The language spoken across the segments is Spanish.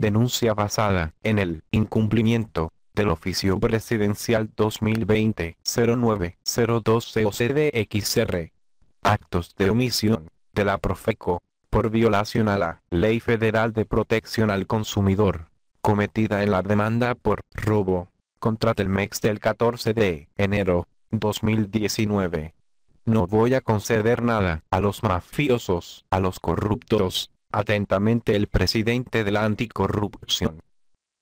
denuncia basada en el incumplimiento del oficio presidencial 2020-0902-COCDXR. Actos de omisión de la Profeco por violación a la Ley Federal de Protección al Consumidor cometida en la demanda por robo contra Telmex del 14 de enero 2019. No voy a conceder nada a los mafiosos, a los corruptos, Atentamente el presidente de la anticorrupción.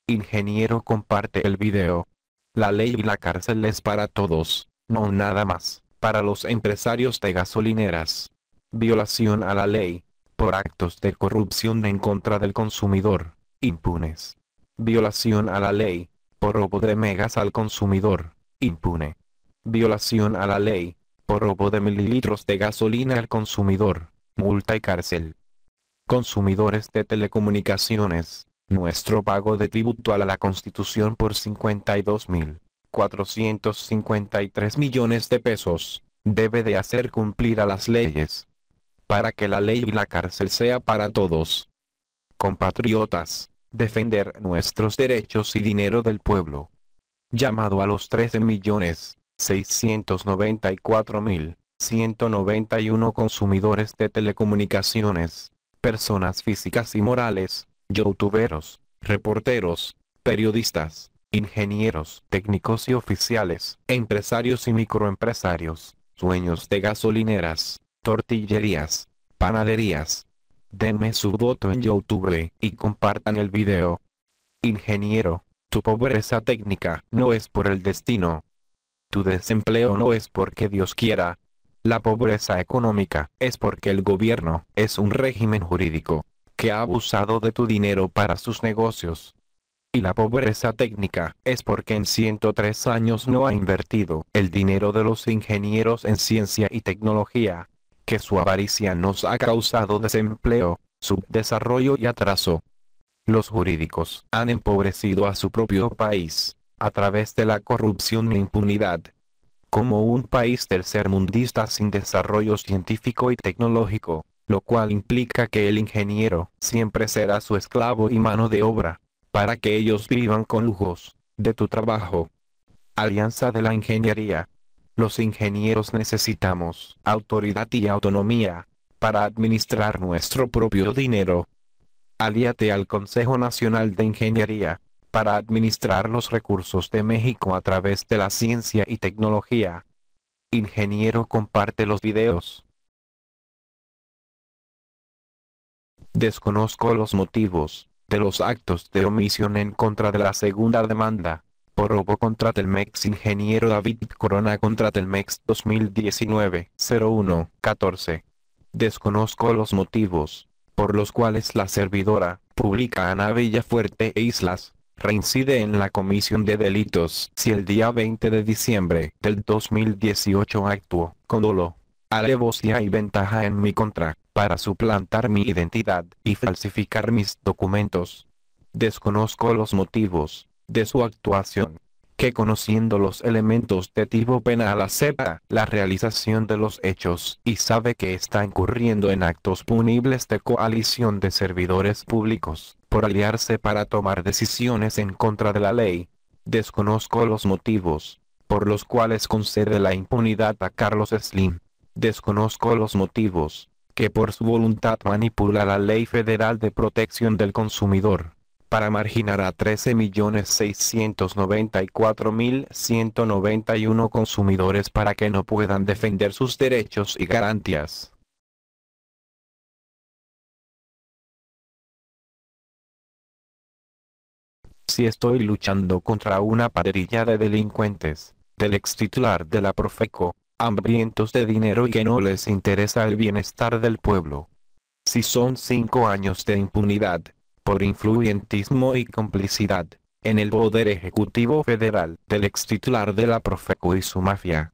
Ingeniero comparte el video. La ley y la cárcel es para todos, no nada más, para los empresarios de gasolineras. Violación a la ley, por actos de corrupción en contra del consumidor, impunes. Violación a la ley, por robo de megas al consumidor, impune. Violación a la ley, por robo de mililitros de gasolina al consumidor, multa y cárcel consumidores de telecomunicaciones, nuestro pago de tributo a la Constitución por 52.453 millones de pesos, debe de hacer cumplir a las leyes. Para que la ley y la cárcel sea para todos. Compatriotas, defender nuestros derechos y dinero del pueblo. Llamado a los 13 millones, consumidores de telecomunicaciones personas físicas y morales, youtuberos, reporteros, periodistas, ingenieros técnicos y oficiales, empresarios y microempresarios, sueños de gasolineras, tortillerías, panaderías. Denme su voto en YouTube y compartan el video. Ingeniero, tu pobreza técnica no es por el destino. Tu desempleo no es porque Dios quiera, la pobreza económica es porque el gobierno es un régimen jurídico que ha abusado de tu dinero para sus negocios. Y la pobreza técnica es porque en 103 años no ha invertido el dinero de los ingenieros en ciencia y tecnología, que su avaricia nos ha causado desempleo, subdesarrollo y atraso. Los jurídicos han empobrecido a su propio país, a través de la corrupción e impunidad, como un país tercermundista sin desarrollo científico y tecnológico, lo cual implica que el ingeniero siempre será su esclavo y mano de obra, para que ellos vivan con lujos, de tu trabajo. Alianza de la Ingeniería. Los ingenieros necesitamos autoridad y autonomía, para administrar nuestro propio dinero. Alíate al Consejo Nacional de Ingeniería, para administrar los recursos de México a través de la ciencia y tecnología. Ingeniero comparte los videos. Desconozco los motivos de los actos de omisión en contra de la segunda demanda por robo contra Telmex Ingeniero David Corona contra Telmex 2019 01 14. Desconozco los motivos por los cuales la servidora pública Ana Fuerte e Islas reincide en la comisión de delitos si el día 20 de diciembre del 2018 actuó con dolo, alevosía y ventaja en mi contra, para suplantar mi identidad y falsificar mis documentos. Desconozco los motivos de su actuación que conociendo los elementos de tipo penal acepta la realización de los hechos y sabe que está incurriendo en actos punibles de coalición de servidores públicos, por aliarse para tomar decisiones en contra de la ley. Desconozco los motivos, por los cuales concede la impunidad a Carlos Slim. Desconozco los motivos, que por su voluntad manipula la Ley Federal de Protección del Consumidor para marginar a 13.694.191 consumidores para que no puedan defender sus derechos y garantías. Si estoy luchando contra una padrilla de delincuentes, del ex titular de la Profeco, hambrientos de dinero y que no les interesa el bienestar del pueblo. Si son cinco años de impunidad, por influyentismo y complicidad, en el poder ejecutivo federal del ex titular de la Profeco y su mafia.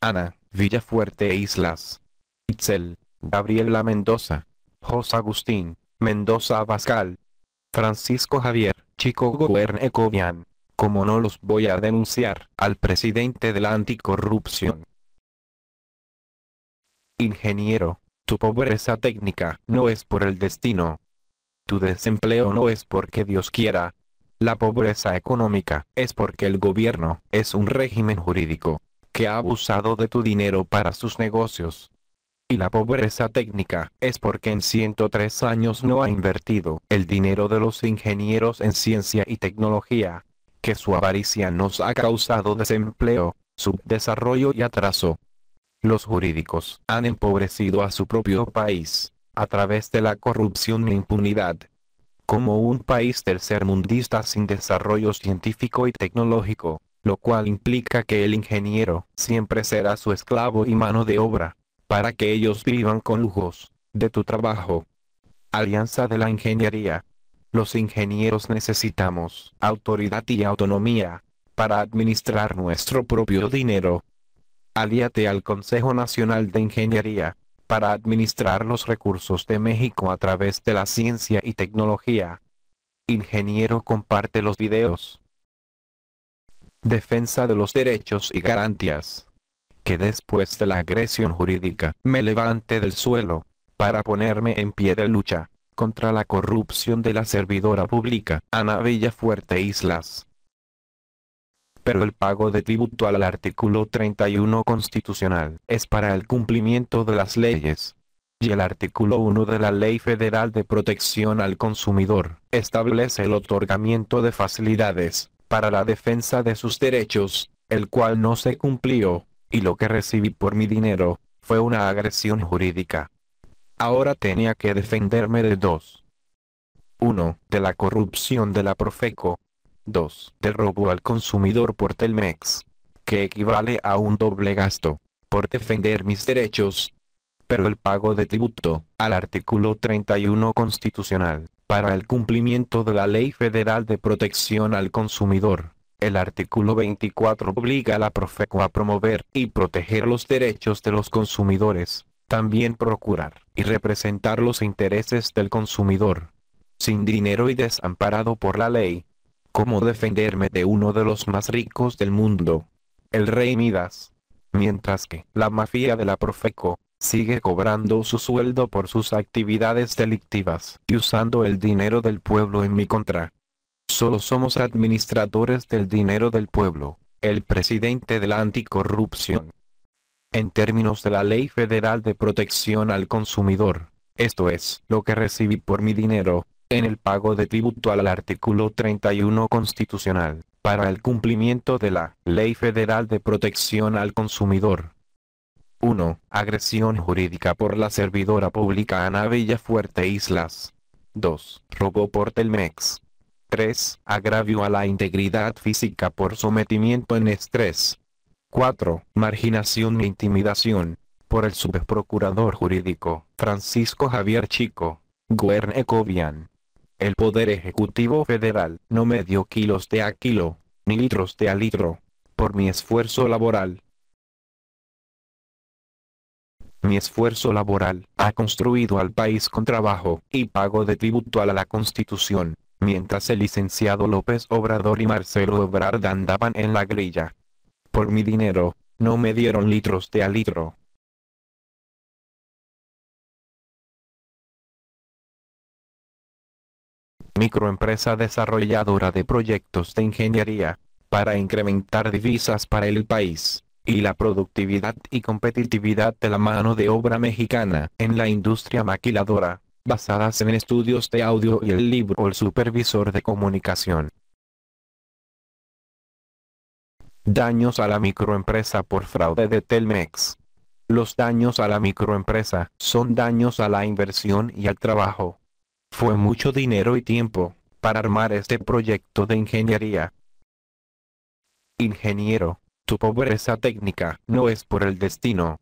Ana, Villafuerte e Islas. Itzel, Gabriela Mendoza. José Agustín, Mendoza Abascal. Francisco Javier, Chico Guerne Como no los voy a denunciar, al presidente de la anticorrupción. Ingeniero, tu pobreza técnica no es por el destino, tu desempleo no es porque Dios quiera. La pobreza económica es porque el gobierno es un régimen jurídico que ha abusado de tu dinero para sus negocios. Y la pobreza técnica es porque en 103 años no ha invertido el dinero de los ingenieros en ciencia y tecnología, que su avaricia nos ha causado desempleo, subdesarrollo y atraso. Los jurídicos han empobrecido a su propio país a través de la corrupción e impunidad. Como un país tercermundista sin desarrollo científico y tecnológico, lo cual implica que el ingeniero siempre será su esclavo y mano de obra, para que ellos vivan con lujos, de tu trabajo. Alianza de la Ingeniería. Los ingenieros necesitamos autoridad y autonomía, para administrar nuestro propio dinero. Alíate al Consejo Nacional de Ingeniería, para administrar los recursos de México a través de la ciencia y tecnología. Ingeniero comparte los videos. Defensa de los derechos y garantías. Que después de la agresión jurídica me levante del suelo, para ponerme en pie de lucha, contra la corrupción de la servidora pública Ana Fuerte Islas pero el pago de tributo al artículo 31 constitucional es para el cumplimiento de las leyes. Y el artículo 1 de la Ley Federal de Protección al Consumidor establece el otorgamiento de facilidades para la defensa de sus derechos, el cual no se cumplió, y lo que recibí por mi dinero fue una agresión jurídica. Ahora tenía que defenderme de dos. 1. De la corrupción de la Profeco, 2. Te robo al consumidor por Telmex. Que equivale a un doble gasto. Por defender mis derechos. Pero el pago de tributo, al artículo 31 constitucional, para el cumplimiento de la Ley Federal de Protección al Consumidor. El artículo 24 obliga a la Profeco a promover y proteger los derechos de los consumidores, también procurar y representar los intereses del consumidor. Sin dinero y desamparado por la ley, cómo defenderme de uno de los más ricos del mundo, el rey Midas. Mientras que la mafia de la Profeco sigue cobrando su sueldo por sus actividades delictivas y usando el dinero del pueblo en mi contra. Solo somos administradores del dinero del pueblo, el presidente de la anticorrupción. En términos de la Ley Federal de Protección al Consumidor, esto es lo que recibí por mi dinero, en el pago de tributo al artículo 31 constitucional, para el cumplimiento de la Ley Federal de Protección al Consumidor. 1. Agresión jurídica por la servidora pública Ana Fuerte Islas. 2. Robo por Telmex. 3. Agravio a la integridad física por sometimiento en estrés. 4. Marginación e intimidación. Por el subprocurador jurídico, Francisco Javier Chico. Guernecovian el Poder Ejecutivo Federal no me dio kilos de a kilo, ni litros de a litro, por mi esfuerzo laboral. Mi esfuerzo laboral ha construido al país con trabajo y pago de tributo a la Constitución, mientras el licenciado López Obrador y Marcelo Obrard andaban en la grilla. Por mi dinero, no me dieron litros de a litro, microempresa desarrolladora de proyectos de ingeniería, para incrementar divisas para el país, y la productividad y competitividad de la mano de obra mexicana en la industria maquiladora, basadas en estudios de audio y el libro El Supervisor de Comunicación. Daños a la microempresa por fraude de Telmex. Los daños a la microempresa son daños a la inversión y al trabajo fue mucho dinero y tiempo, para armar este proyecto de ingeniería. Ingeniero, tu pobreza técnica no es por el destino.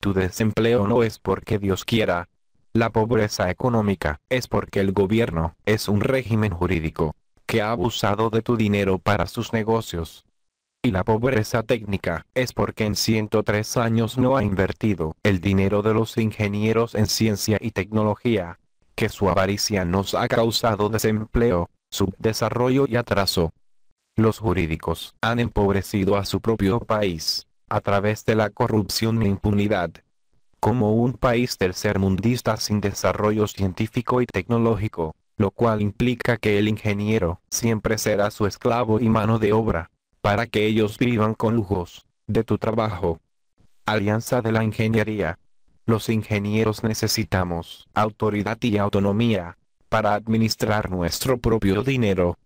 Tu desempleo no es porque Dios quiera. La pobreza económica es porque el gobierno es un régimen jurídico que ha abusado de tu dinero para sus negocios. Y la pobreza técnica es porque en 103 años no ha invertido el dinero de los ingenieros en ciencia y tecnología que su avaricia nos ha causado desempleo, subdesarrollo y atraso. Los jurídicos han empobrecido a su propio país, a través de la corrupción e impunidad. Como un país tercermundista sin desarrollo científico y tecnológico, lo cual implica que el ingeniero siempre será su esclavo y mano de obra, para que ellos vivan con lujos, de tu trabajo. Alianza de la Ingeniería los ingenieros necesitamos autoridad y autonomía para administrar nuestro propio dinero.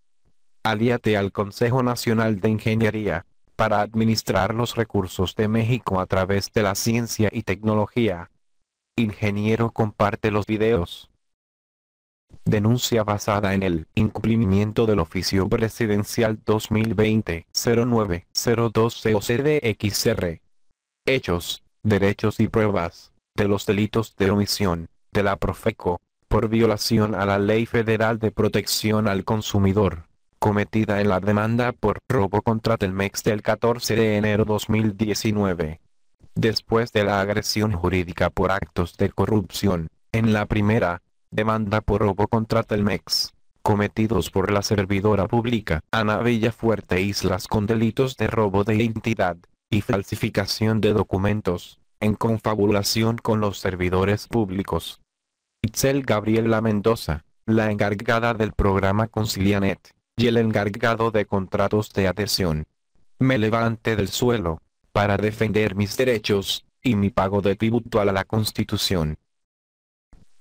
Alíate al Consejo Nacional de Ingeniería para administrar los recursos de México a través de la ciencia y tecnología. Ingeniero comparte los videos. Denuncia basada en el incumplimiento del oficio presidencial 2020-0902-COCDXR. Hechos, derechos y pruebas de los delitos de omisión, de la Profeco, por violación a la Ley Federal de Protección al Consumidor, cometida en la demanda por robo contra Telmex del 14 de enero 2019. Después de la agresión jurídica por actos de corrupción, en la primera, demanda por robo contra Telmex, cometidos por la servidora pública Ana Fuerte Islas con delitos de robo de identidad y falsificación de documentos, en confabulación con los servidores públicos. Itzel Gabriela Mendoza, la encargada del programa Concilianet, y el encargado de contratos de adhesión. Me levante del suelo, para defender mis derechos, y mi pago de tributo a la Constitución.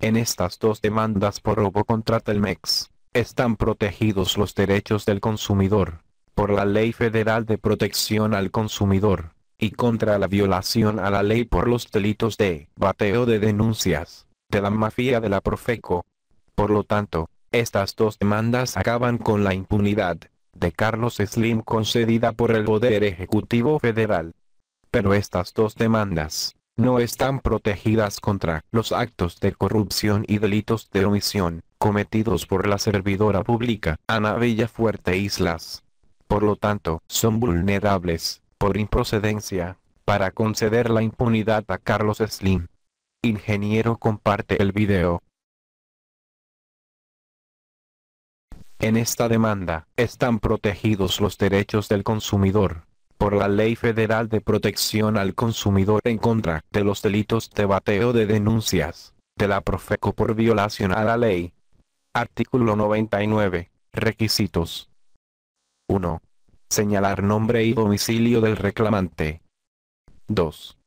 En estas dos demandas por robo contra Telmex, están protegidos los derechos del consumidor, por la Ley Federal de Protección al Consumidor, y contra la violación a la ley por los delitos de bateo de denuncias de la mafia de la Profeco. Por lo tanto, estas dos demandas acaban con la impunidad de Carlos Slim concedida por el Poder Ejecutivo Federal. Pero estas dos demandas no están protegidas contra los actos de corrupción y delitos de omisión cometidos por la servidora pública Ana Fuerte Islas. Por lo tanto, son vulnerables por improcedencia, para conceder la impunidad a Carlos Slim. Ingeniero comparte el video. En esta demanda, están protegidos los derechos del consumidor, por la Ley Federal de Protección al Consumidor en contra de los delitos de bateo de denuncias, de la Profeco por violación a la ley. Artículo 99. Requisitos. 1. Señalar nombre y domicilio del reclamante. 2.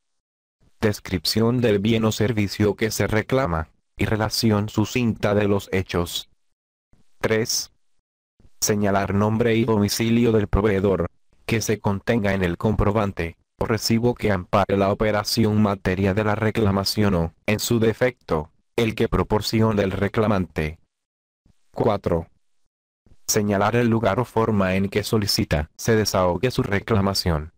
Descripción del bien o servicio que se reclama, y relación sucinta de los hechos. 3. Señalar nombre y domicilio del proveedor, que se contenga en el comprobante, o recibo que ampare la operación materia de la reclamación o, en su defecto, el que proporciona el reclamante. 4 señalar el lugar o forma en que solicita se desahogue su reclamación.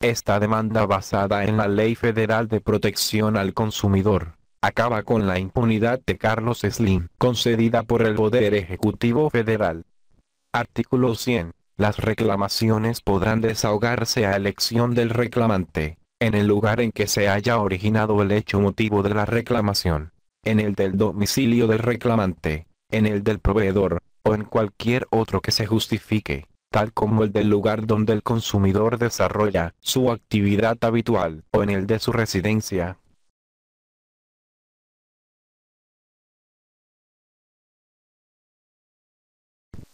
Esta demanda basada en la Ley Federal de Protección al Consumidor, acaba con la impunidad de Carlos Slim, concedida por el Poder Ejecutivo Federal. Artículo 100. Las reclamaciones podrán desahogarse a elección del reclamante en el lugar en que se haya originado el hecho motivo de la reclamación, en el del domicilio del reclamante, en el del proveedor, o en cualquier otro que se justifique, tal como el del lugar donde el consumidor desarrolla su actividad habitual o en el de su residencia.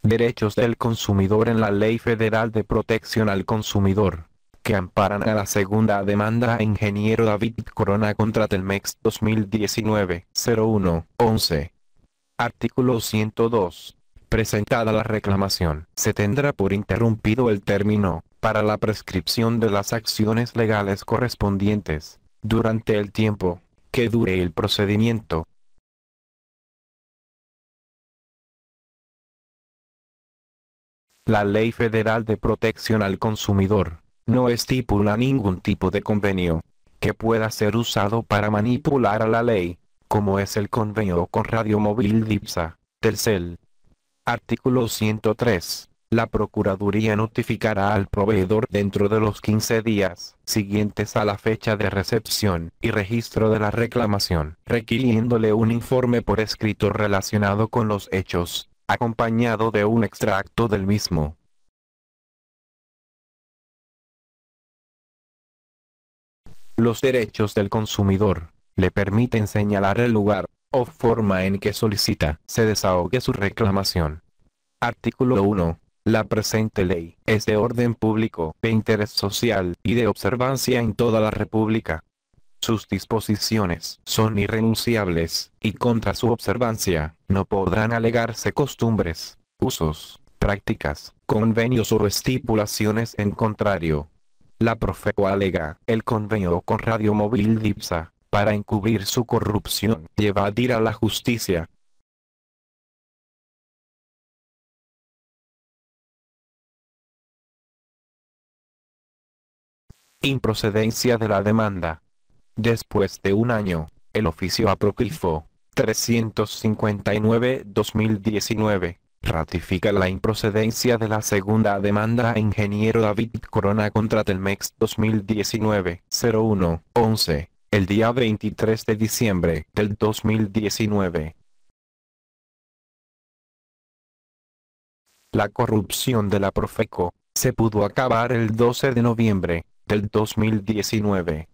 Derechos del consumidor en la Ley Federal de Protección al Consumidor amparan a la segunda demanda a ingeniero David Corona contra Telmex 2019 01 11. Artículo 102. Presentada la reclamación, se tendrá por interrumpido el término para la prescripción de las acciones legales correspondientes durante el tiempo que dure el procedimiento. La Ley Federal de Protección al Consumidor no estipula ningún tipo de convenio que pueda ser usado para manipular a la ley, como es el convenio con Radio Móvil DIPSA, Telcel. Artículo 103. La Procuraduría notificará al proveedor dentro de los 15 días siguientes a la fecha de recepción y registro de la reclamación, requiriéndole un informe por escrito relacionado con los hechos, acompañado de un extracto del mismo. Los derechos del consumidor le permiten señalar el lugar o forma en que solicita se desahogue su reclamación. Artículo 1. La presente ley es de orden público, de interés social y de observancia en toda la República. Sus disposiciones son irrenunciables, y contra su observancia, no podrán alegarse costumbres, usos, prácticas, convenios o estipulaciones en contrario la Profeco alega, el convenio con Radio Móvil Dipsa, para encubrir su corrupción y evadir a la justicia. Improcedencia de la demanda. Después de un año, el oficio apócrifo 359-2019 Ratifica la improcedencia de la segunda demanda a ingeniero David Corona contra Telmex 2019-01-11, el día 23 de diciembre del 2019. La corrupción de la Profeco se pudo acabar el 12 de noviembre del 2019.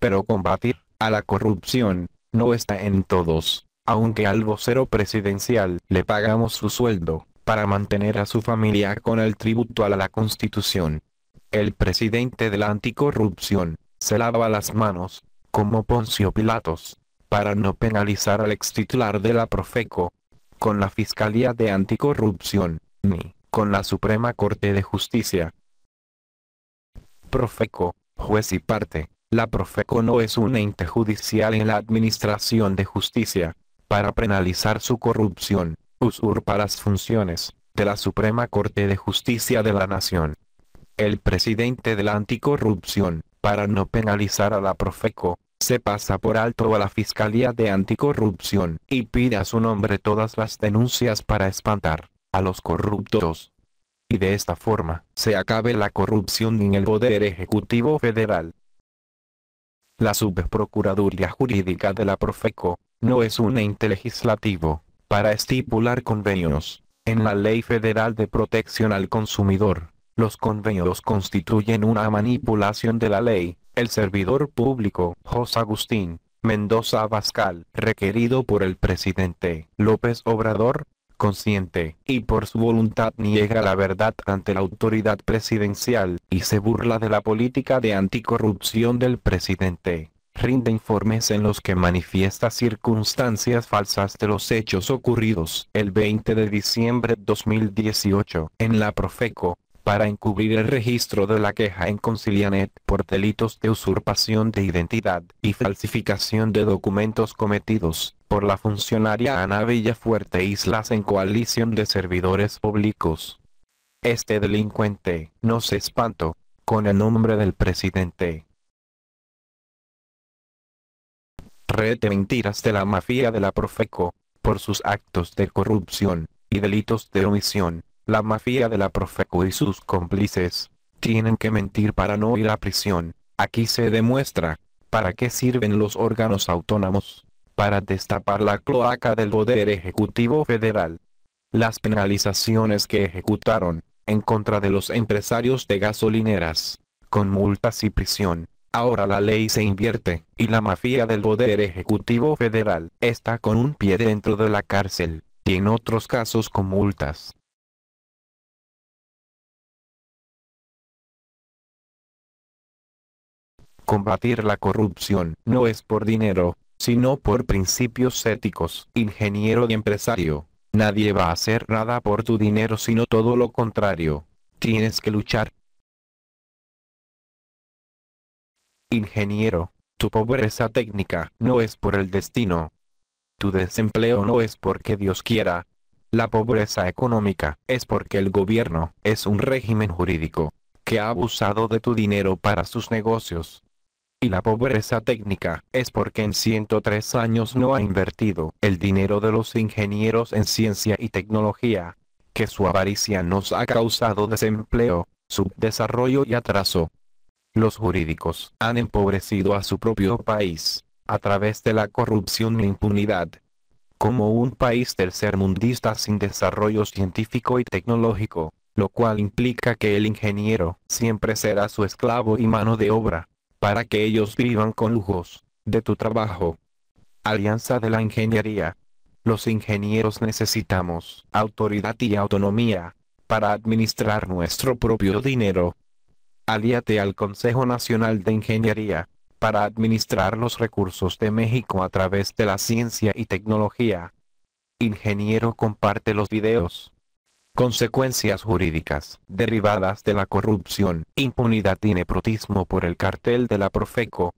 Pero combatir a la corrupción no está en todos aunque al vocero presidencial le pagamos su sueldo, para mantener a su familia con el tributo a la Constitución. El presidente de la anticorrupción, se lava las manos, como Poncio Pilatos, para no penalizar al extitular de la Profeco, con la Fiscalía de Anticorrupción, ni con la Suprema Corte de Justicia. Profeco, juez y parte, la Profeco no es un ente judicial en la Administración de Justicia, para penalizar su corrupción, usurpa las funciones de la Suprema Corte de Justicia de la Nación. El presidente de la anticorrupción, para no penalizar a la Profeco, se pasa por alto a la Fiscalía de Anticorrupción y pide a su nombre todas las denuncias para espantar a los corruptos. Y de esta forma, se acabe la corrupción en el Poder Ejecutivo Federal. La Subprocuraduría Jurídica de la Profeco no es un ente legislativo, para estipular convenios. En la Ley Federal de Protección al Consumidor, los convenios constituyen una manipulación de la ley. El servidor público, José Agustín Mendoza Abascal, requerido por el presidente López Obrador, consciente, y por su voluntad niega la verdad ante la autoridad presidencial, y se burla de la política de anticorrupción del presidente rinde informes en los que manifiesta circunstancias falsas de los hechos ocurridos el 20 de diciembre de 2018 en la Profeco, para encubrir el registro de la queja en Concilianet por delitos de usurpación de identidad y falsificación de documentos cometidos por la funcionaria Ana Villafuerte Islas en coalición de servidores públicos. Este delincuente, no se espantó con el nombre del presidente red de mentiras de la mafia de la Profeco, por sus actos de corrupción y delitos de omisión, la mafia de la Profeco y sus cómplices tienen que mentir para no ir a prisión. Aquí se demuestra para qué sirven los órganos autónomos, para destapar la cloaca del Poder Ejecutivo Federal. Las penalizaciones que ejecutaron en contra de los empresarios de gasolineras, con multas y prisión, Ahora la ley se invierte, y la mafia del Poder Ejecutivo Federal está con un pie dentro de la cárcel, y en otros casos con multas. Combatir la corrupción no es por dinero, sino por principios éticos. Ingeniero y empresario, nadie va a hacer nada por tu dinero sino todo lo contrario. Tienes que luchar Ingeniero, tu pobreza técnica no es por el destino. Tu desempleo no es porque Dios quiera. La pobreza económica es porque el gobierno es un régimen jurídico que ha abusado de tu dinero para sus negocios. Y la pobreza técnica es porque en 103 años no ha invertido el dinero de los ingenieros en ciencia y tecnología, que su avaricia nos ha causado desempleo, subdesarrollo y atraso los jurídicos han empobrecido a su propio país, a través de la corrupción e impunidad. Como un país tercermundista sin desarrollo científico y tecnológico, lo cual implica que el ingeniero siempre será su esclavo y mano de obra, para que ellos vivan con lujos, de tu trabajo. Alianza de la Ingeniería. Los ingenieros necesitamos autoridad y autonomía, para administrar nuestro propio dinero, Alíate al Consejo Nacional de Ingeniería para administrar los recursos de México a través de la ciencia y tecnología. Ingeniero comparte los videos. Consecuencias jurídicas derivadas de la corrupción, impunidad y nepotismo por el cartel de la Profeco.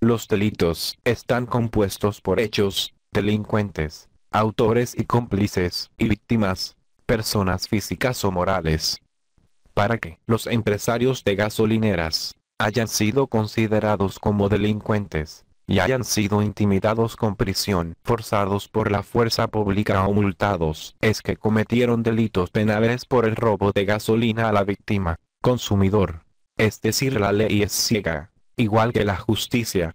Los delitos están compuestos por hechos, delincuentes, autores y cómplices, y víctimas, personas físicas o morales, para que los empresarios de gasolineras hayan sido considerados como delincuentes y hayan sido intimidados con prisión, forzados por la fuerza pública o multados, es que cometieron delitos penales por el robo de gasolina a la víctima, consumidor. Es decir, la ley es ciega, igual que la justicia.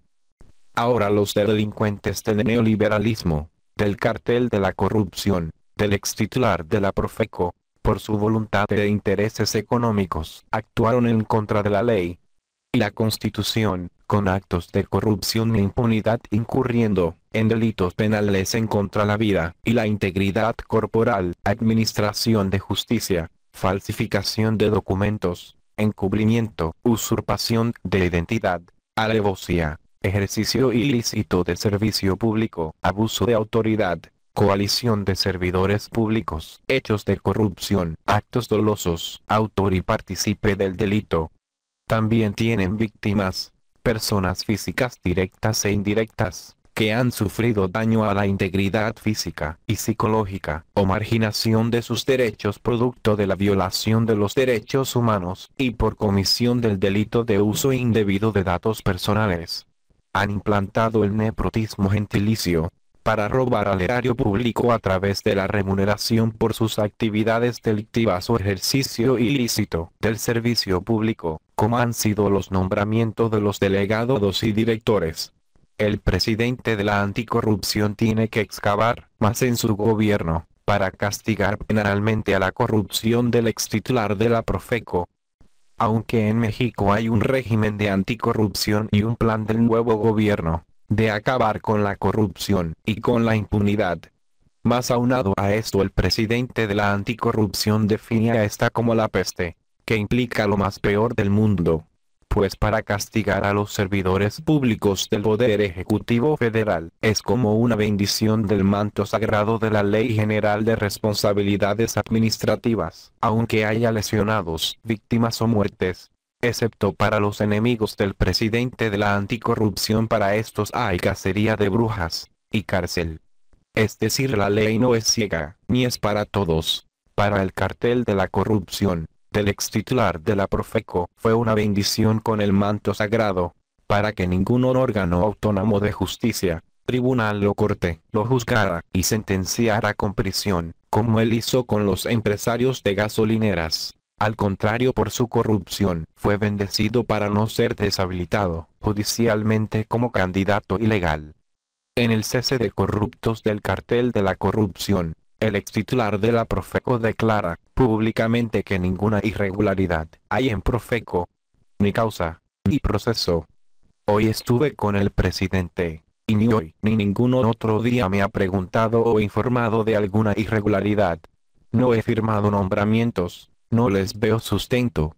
Ahora los delincuentes del neoliberalismo, del cartel de la corrupción, del ex titular de la Profeco, por su voluntad e intereses económicos, actuaron en contra de la ley y la Constitución, con actos de corrupción e impunidad incurriendo en delitos penales en contra la vida y la integridad corporal, administración de justicia, falsificación de documentos, encubrimiento, usurpación de identidad, alevosía, ejercicio ilícito de servicio público, abuso de autoridad, coalición de servidores públicos, hechos de corrupción, actos dolosos, autor y partícipe del delito. También tienen víctimas, personas físicas directas e indirectas, que han sufrido daño a la integridad física y psicológica o marginación de sus derechos producto de la violación de los derechos humanos y por comisión del delito de uso indebido de datos personales. Han implantado el nepotismo gentilicio, para robar al erario público a través de la remuneración por sus actividades delictivas o ejercicio ilícito del servicio público, como han sido los nombramientos de los delegados y directores. El presidente de la anticorrupción tiene que excavar más en su gobierno para castigar penalmente a la corrupción del ex titular de la Profeco, aunque en México hay un régimen de anticorrupción y un plan del nuevo gobierno de acabar con la corrupción y con la impunidad. Más aunado a esto el presidente de la anticorrupción define a esta como la peste, que implica lo más peor del mundo. Pues para castigar a los servidores públicos del Poder Ejecutivo Federal es como una bendición del manto sagrado de la Ley General de Responsabilidades Administrativas. Aunque haya lesionados, víctimas o muertes, excepto para los enemigos del presidente de la anticorrupción para estos hay cacería de brujas, y cárcel. Es decir, la ley no es ciega, ni es para todos. Para el cartel de la corrupción, del ex titular de la Profeco fue una bendición con el manto sagrado, para que ningún órgano autónomo de justicia, tribunal o corte, lo juzgara y sentenciara con prisión, como él hizo con los empresarios de gasolineras. Al contrario por su corrupción, fue bendecido para no ser deshabilitado judicialmente como candidato ilegal. En el cese de corruptos del cartel de la corrupción, el ex titular de la Profeco declara públicamente que ninguna irregularidad hay en Profeco, ni causa, ni proceso. Hoy estuve con el presidente, y ni hoy ni ningún otro día me ha preguntado o informado de alguna irregularidad. No he firmado nombramientos, no les veo sustento.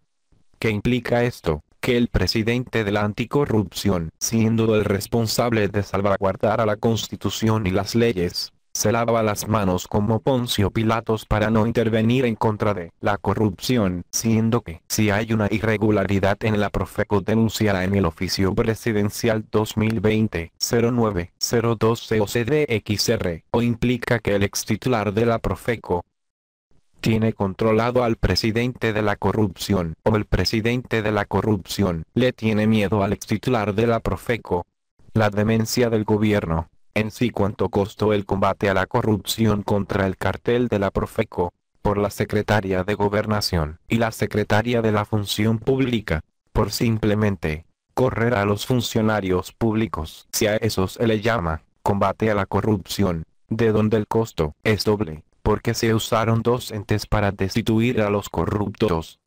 ¿Qué implica esto? Que el presidente de la anticorrupción, siendo el responsable de salvaguardar a la constitución y las leyes, se lava las manos como Poncio Pilatos para no intervenir en contra de la corrupción, siendo que si hay una irregularidad en la Profeco denunciará en el oficio presidencial 2020 o cdxr o implica que el ex titular de la Profeco, tiene controlado al presidente de la corrupción o el presidente de la corrupción le tiene miedo al ex titular de la Profeco. La demencia del gobierno, en sí cuánto costó el combate a la corrupción contra el cartel de la Profeco, por la secretaria de gobernación y la secretaria de la función pública, por simplemente correr a los funcionarios públicos. Si a eso se le llama combate a la corrupción, de donde el costo es doble porque se usaron dos entes para destituir a los corruptos.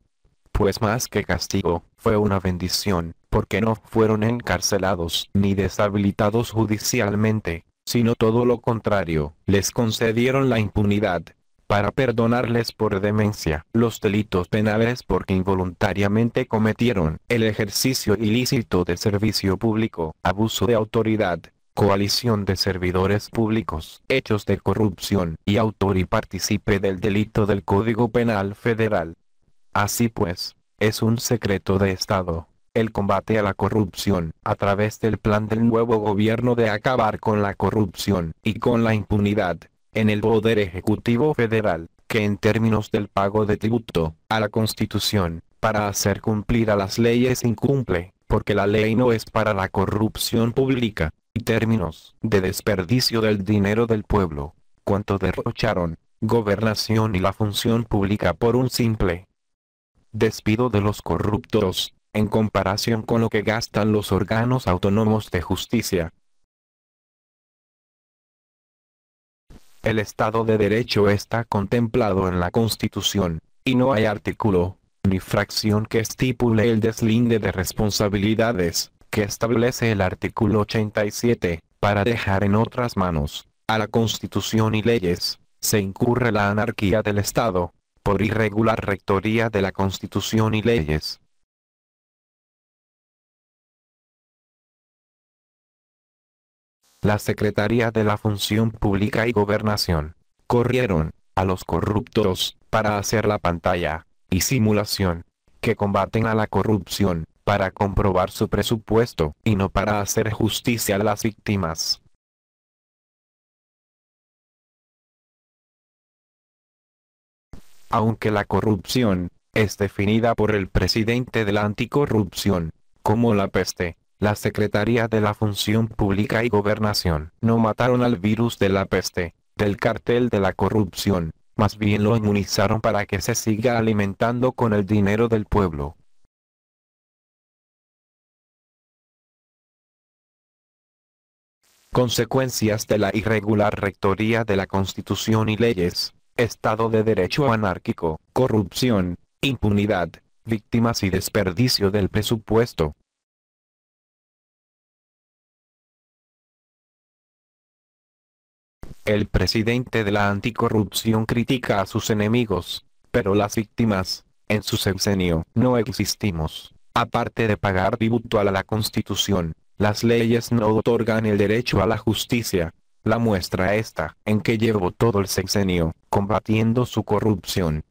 Pues más que castigo, fue una bendición, porque no fueron encarcelados ni deshabilitados judicialmente, sino todo lo contrario, les concedieron la impunidad, para perdonarles por demencia los delitos penales porque involuntariamente cometieron el ejercicio ilícito de servicio público, abuso de autoridad, coalición de servidores públicos, hechos de corrupción, y autor y partícipe del delito del Código Penal Federal. Así pues, es un secreto de Estado. El combate a la corrupción, a través del plan del nuevo gobierno de acabar con la corrupción y con la impunidad, en el Poder Ejecutivo Federal, que en términos del pago de tributo, a la Constitución, para hacer cumplir a las leyes incumple, porque la ley no es para la corrupción pública, términos de desperdicio del dinero del pueblo, cuánto derrocharon, gobernación y la función pública por un simple despido de los corruptos, en comparación con lo que gastan los órganos autónomos de justicia. El Estado de Derecho está contemplado en la Constitución, y no hay artículo, ni fracción que estipule el deslinde de responsabilidades que establece el artículo 87, para dejar en otras manos, a la Constitución y leyes, se incurre la anarquía del Estado, por irregular rectoría de la Constitución y leyes. La Secretaría de la Función Pública y Gobernación, corrieron, a los corruptos, para hacer la pantalla, y simulación, que combaten a la corrupción, para comprobar su presupuesto y no para hacer justicia a las víctimas. Aunque la corrupción es definida por el presidente de la anticorrupción como la peste, la Secretaría de la Función Pública y Gobernación no mataron al virus de la peste, del cartel de la corrupción, más bien lo inmunizaron para que se siga alimentando con el dinero del pueblo. Consecuencias de la irregular rectoría de la Constitución y leyes. Estado de Derecho anárquico, corrupción, impunidad, víctimas y desperdicio del presupuesto. El presidente de la anticorrupción critica a sus enemigos, pero las víctimas, en su sexenio, no existimos, aparte de pagar tributo a la Constitución, las leyes no otorgan el derecho a la justicia. La muestra esta en que llevo todo el sexenio, combatiendo su corrupción.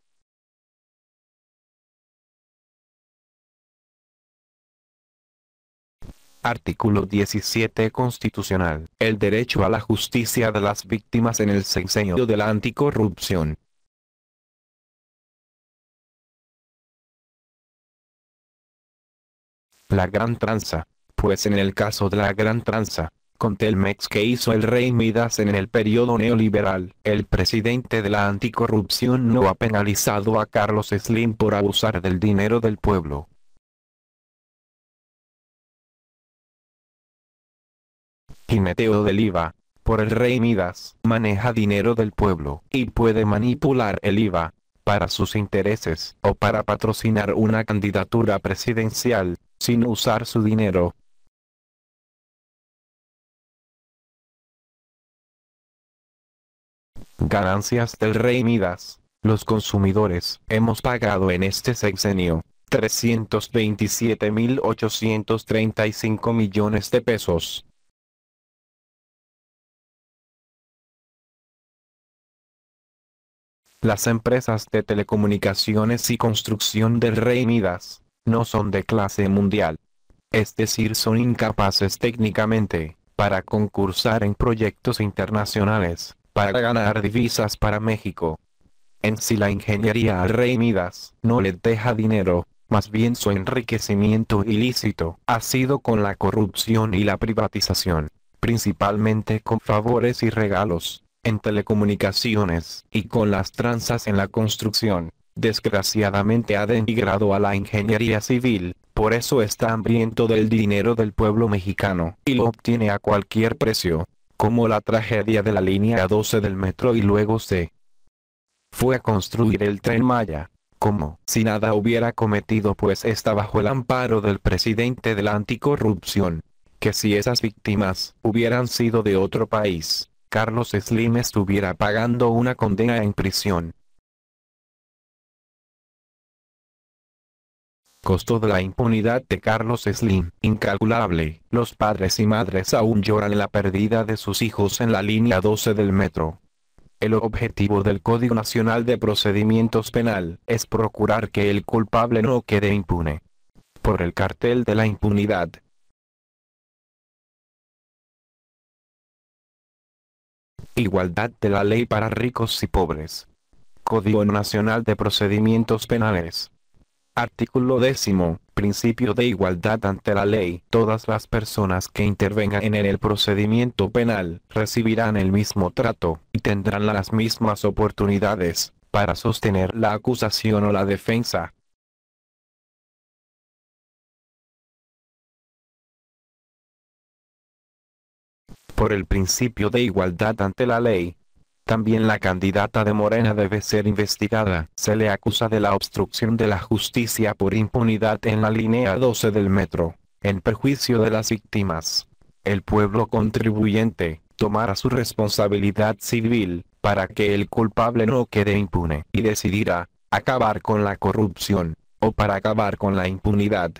Artículo 17 Constitucional. El derecho a la justicia de las víctimas en el sexenio de la anticorrupción. La gran tranza pues en el caso de la gran tranza, con Telmex que hizo el rey Midas en el periodo neoliberal. El presidente de la anticorrupción no ha penalizado a Carlos Slim por abusar del dinero del pueblo. Gimeteo del IVA. Por el rey Midas, maneja dinero del pueblo y puede manipular el IVA para sus intereses o para patrocinar una candidatura presidencial sin usar su dinero ganancias del rey Midas. Los consumidores hemos pagado en este sexenio 327.835 millones de pesos. Las empresas de telecomunicaciones y construcción del Rey Midas no son de clase mundial. Es decir, son incapaces técnicamente para concursar en proyectos internacionales para ganar divisas para México. En sí la ingeniería al rey Midas no le deja dinero, más bien su enriquecimiento ilícito ha sido con la corrupción y la privatización, principalmente con favores y regalos, en telecomunicaciones y con las tranzas en la construcción. Desgraciadamente ha denigrado a la ingeniería civil, por eso está hambriento del dinero del pueblo mexicano y lo obtiene a cualquier precio como la tragedia de la línea 12 del metro y luego se fue a construir el tren Maya, como si nada hubiera cometido pues está bajo el amparo del presidente de la anticorrupción, que si esas víctimas hubieran sido de otro país, Carlos Slim estuviera pagando una condena en prisión, costo de la impunidad de Carlos Slim, incalculable. Los padres y madres aún lloran la pérdida de sus hijos en la línea 12 del metro. El objetivo del Código Nacional de Procedimientos Penal es procurar que el culpable no quede impune. Por el cartel de la impunidad, Igualdad de la ley para ricos y pobres. Código Nacional de Procedimientos Penales. Artículo décimo. Principio de igualdad ante la ley. Todas las personas que intervengan en el procedimiento penal recibirán el mismo trato y tendrán las mismas oportunidades para sostener la acusación o la defensa. Por el principio de igualdad ante la ley, también la candidata de Morena debe ser investigada. Se le acusa de la obstrucción de la justicia por impunidad en la línea 12 del metro, en perjuicio de las víctimas. El pueblo contribuyente tomará su responsabilidad civil, para que el culpable no quede impune, y decidirá, acabar con la corrupción, o para acabar con la impunidad.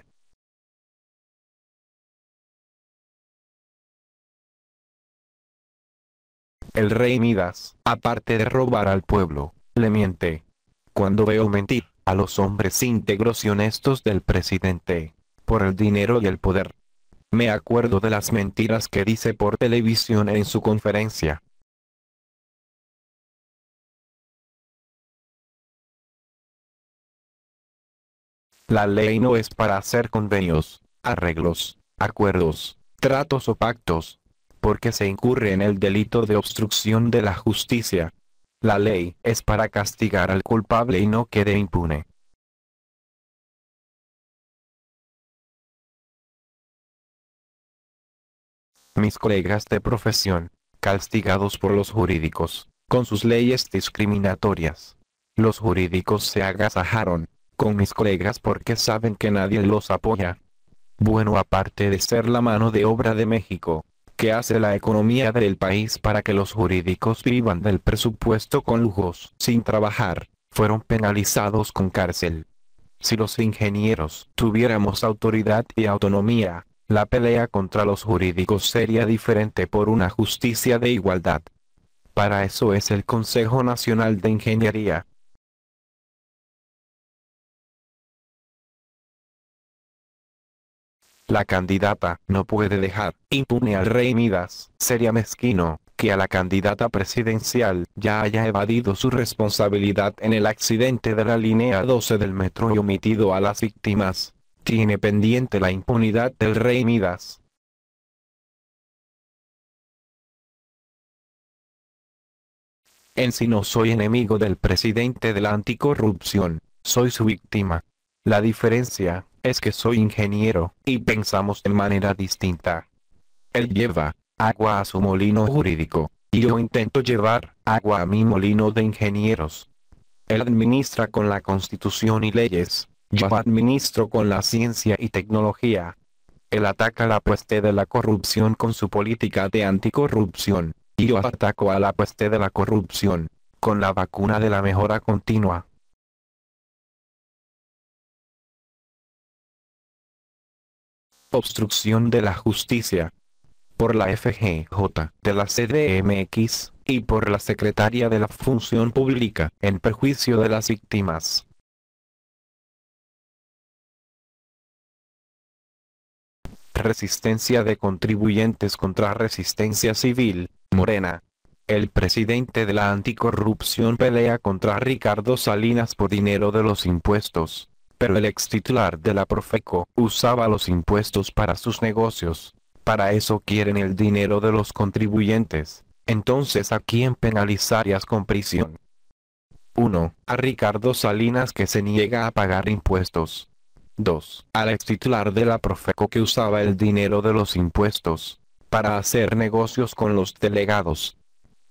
El rey Midas, aparte de robar al pueblo, le miente. Cuando veo mentir a los hombres íntegros y honestos del presidente, por el dinero y el poder. Me acuerdo de las mentiras que dice por televisión en su conferencia. La ley no es para hacer convenios, arreglos, acuerdos, tratos o pactos, porque se incurre en el delito de obstrucción de la justicia. La ley es para castigar al culpable y no quede impune. Mis colegas de profesión, castigados por los jurídicos, con sus leyes discriminatorias. Los jurídicos se agasajaron, con mis colegas porque saben que nadie los apoya. Bueno aparte de ser la mano de obra de México, que hace la economía del país para que los jurídicos vivan del presupuesto con lujos sin trabajar, fueron penalizados con cárcel. Si los ingenieros tuviéramos autoridad y autonomía, la pelea contra los jurídicos sería diferente por una justicia de igualdad. Para eso es el Consejo Nacional de Ingeniería, La candidata no puede dejar impune al rey Midas. Sería mezquino que a la candidata presidencial ya haya evadido su responsabilidad en el accidente de la línea 12 del metro y omitido a las víctimas. Tiene pendiente la impunidad del rey Midas. En si no soy enemigo del presidente de la anticorrupción, soy su víctima. La diferencia es que soy ingeniero, y pensamos de manera distinta. Él lleva agua a su molino jurídico, y yo intento llevar agua a mi molino de ingenieros. Él administra con la constitución y leyes, yo administro con la ciencia y tecnología. Él ataca la peste de la corrupción con su política de anticorrupción, y yo ataco a la peste de la corrupción, con la vacuna de la mejora continua. obstrucción de la justicia, por la FGJ de la CDMX, y por la Secretaría de la Función Pública, en perjuicio de las víctimas. Resistencia de contribuyentes contra resistencia civil, Morena. El presidente de la anticorrupción pelea contra Ricardo Salinas por dinero de los impuestos pero el ex titular de la Profeco usaba los impuestos para sus negocios. Para eso quieren el dinero de los contribuyentes. Entonces a quién penalizarías con prisión? 1. A Ricardo Salinas que se niega a pagar impuestos. 2. Al ex titular de la Profeco que usaba el dinero de los impuestos para hacer negocios con los delegados.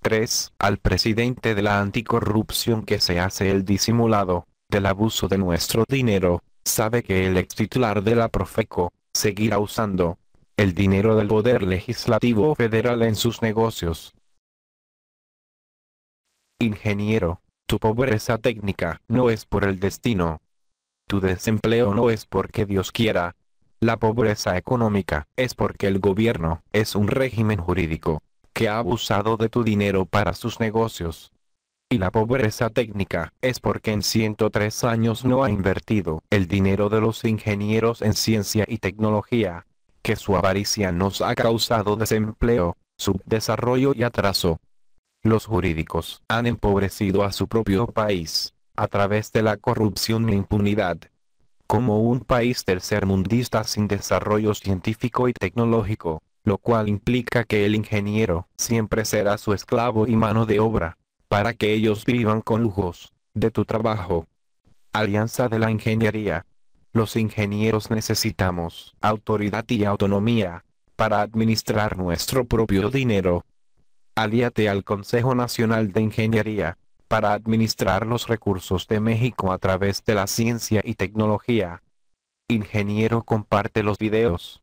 3. Al presidente de la anticorrupción que se hace el disimulado del abuso de nuestro dinero, sabe que el ex titular de la Profeco, seguirá usando el dinero del Poder Legislativo Federal en sus negocios. Ingeniero, tu pobreza técnica no es por el destino. Tu desempleo no es porque Dios quiera. La pobreza económica es porque el gobierno es un régimen jurídico que ha abusado de tu dinero para sus negocios. Y la pobreza técnica es porque en 103 años no ha invertido el dinero de los ingenieros en ciencia y tecnología, que su avaricia nos ha causado desempleo, subdesarrollo y atraso. Los jurídicos han empobrecido a su propio país, a través de la corrupción e impunidad. Como un país tercermundista sin desarrollo científico y tecnológico, lo cual implica que el ingeniero siempre será su esclavo y mano de obra para que ellos vivan con lujos, de tu trabajo. Alianza de la Ingeniería. Los ingenieros necesitamos autoridad y autonomía, para administrar nuestro propio dinero. Alíate al Consejo Nacional de Ingeniería, para administrar los recursos de México a través de la ciencia y tecnología. Ingeniero comparte los videos.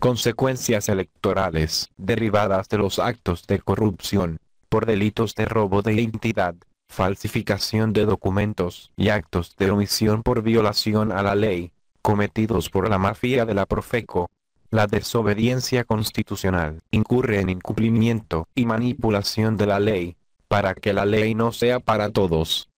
Consecuencias electorales derivadas de los actos de corrupción por delitos de robo de identidad, falsificación de documentos y actos de omisión por violación a la ley, cometidos por la mafia de la Profeco. La desobediencia constitucional incurre en incumplimiento y manipulación de la ley, para que la ley no sea para todos.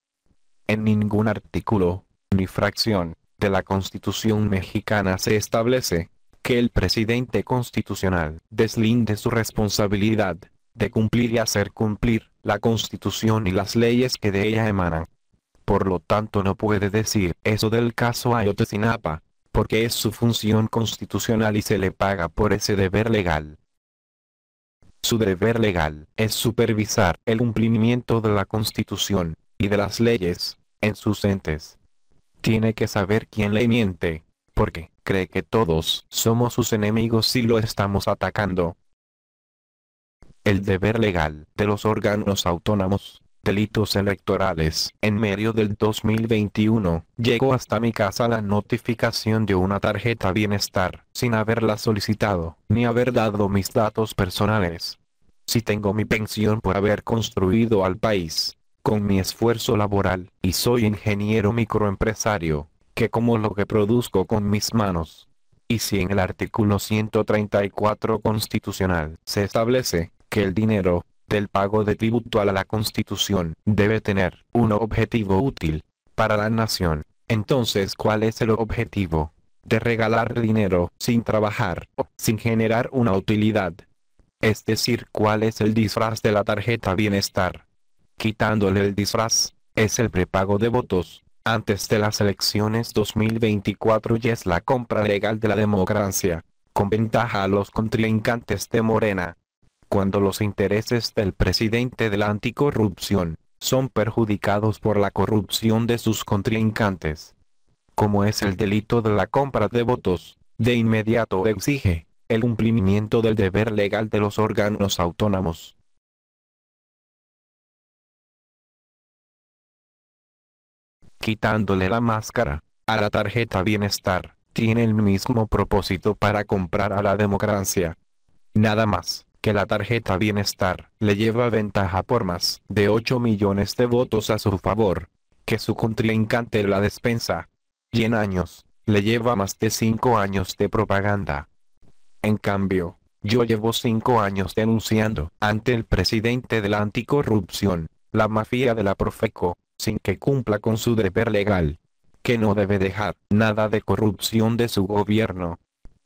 En ningún artículo, ni fracción, de la Constitución mexicana se establece que el presidente constitucional deslinde su responsabilidad de cumplir y hacer cumplir la Constitución y las leyes que de ella emanan. Por lo tanto no puede decir eso del caso Ayotzinapa, porque es su función constitucional y se le paga por ese deber legal. Su deber legal es supervisar el cumplimiento de la Constitución y de las leyes en sus entes. Tiene que saber quién le miente, porque cree que todos somos sus enemigos y lo estamos atacando, el deber legal de los órganos autónomos delitos electorales. En medio del 2021, llegó hasta mi casa la notificación de una tarjeta bienestar, sin haberla solicitado, ni haber dado mis datos personales. Si tengo mi pensión por haber construido al país, con mi esfuerzo laboral, y soy ingeniero microempresario, que como lo que produzco con mis manos. Y si en el artículo 134 constitucional se establece que el dinero, del pago de tributo a la constitución, debe tener un objetivo útil para la nación. Entonces, ¿cuál es el objetivo? De regalar dinero sin trabajar, o sin generar una utilidad. Es decir, ¿cuál es el disfraz de la tarjeta bienestar? Quitándole el disfraz, es el prepago de votos, antes de las elecciones 2024 y es la compra legal de la democracia, con ventaja a los contrincantes de Morena cuando los intereses del presidente de la anticorrupción son perjudicados por la corrupción de sus contrincantes. Como es el delito de la compra de votos, de inmediato exige el cumplimiento del deber legal de los órganos autónomos. Quitándole la máscara a la tarjeta bienestar, tiene el mismo propósito para comprar a la democracia. Nada más que la tarjeta Bienestar le lleva ventaja por más de 8 millones de votos a su favor, que su contrincante la despensa. Y en años, le lleva más de 5 años de propaganda. En cambio, yo llevo 5 años denunciando ante el presidente de la anticorrupción, la mafia de la Profeco, sin que cumpla con su deber legal. Que no debe dejar nada de corrupción de su gobierno.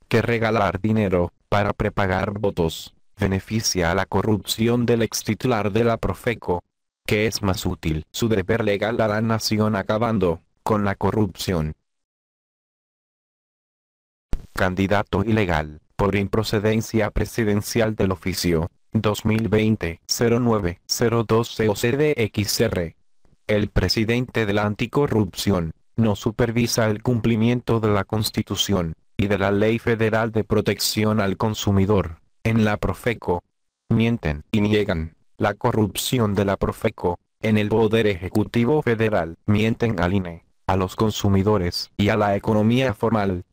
Que regalar dinero para prepagar votos beneficia a la corrupción del ex titular de la Profeco, que es más útil su deber legal a la nación acabando con la corrupción. Candidato ilegal, por improcedencia presidencial del oficio, 2020 02 El presidente de la anticorrupción, no supervisa el cumplimiento de la Constitución, y de la Ley Federal de Protección al Consumidor en la Profeco. Mienten y niegan la corrupción de la Profeco, en el Poder Ejecutivo Federal. Mienten al INE, a los consumidores y a la economía formal.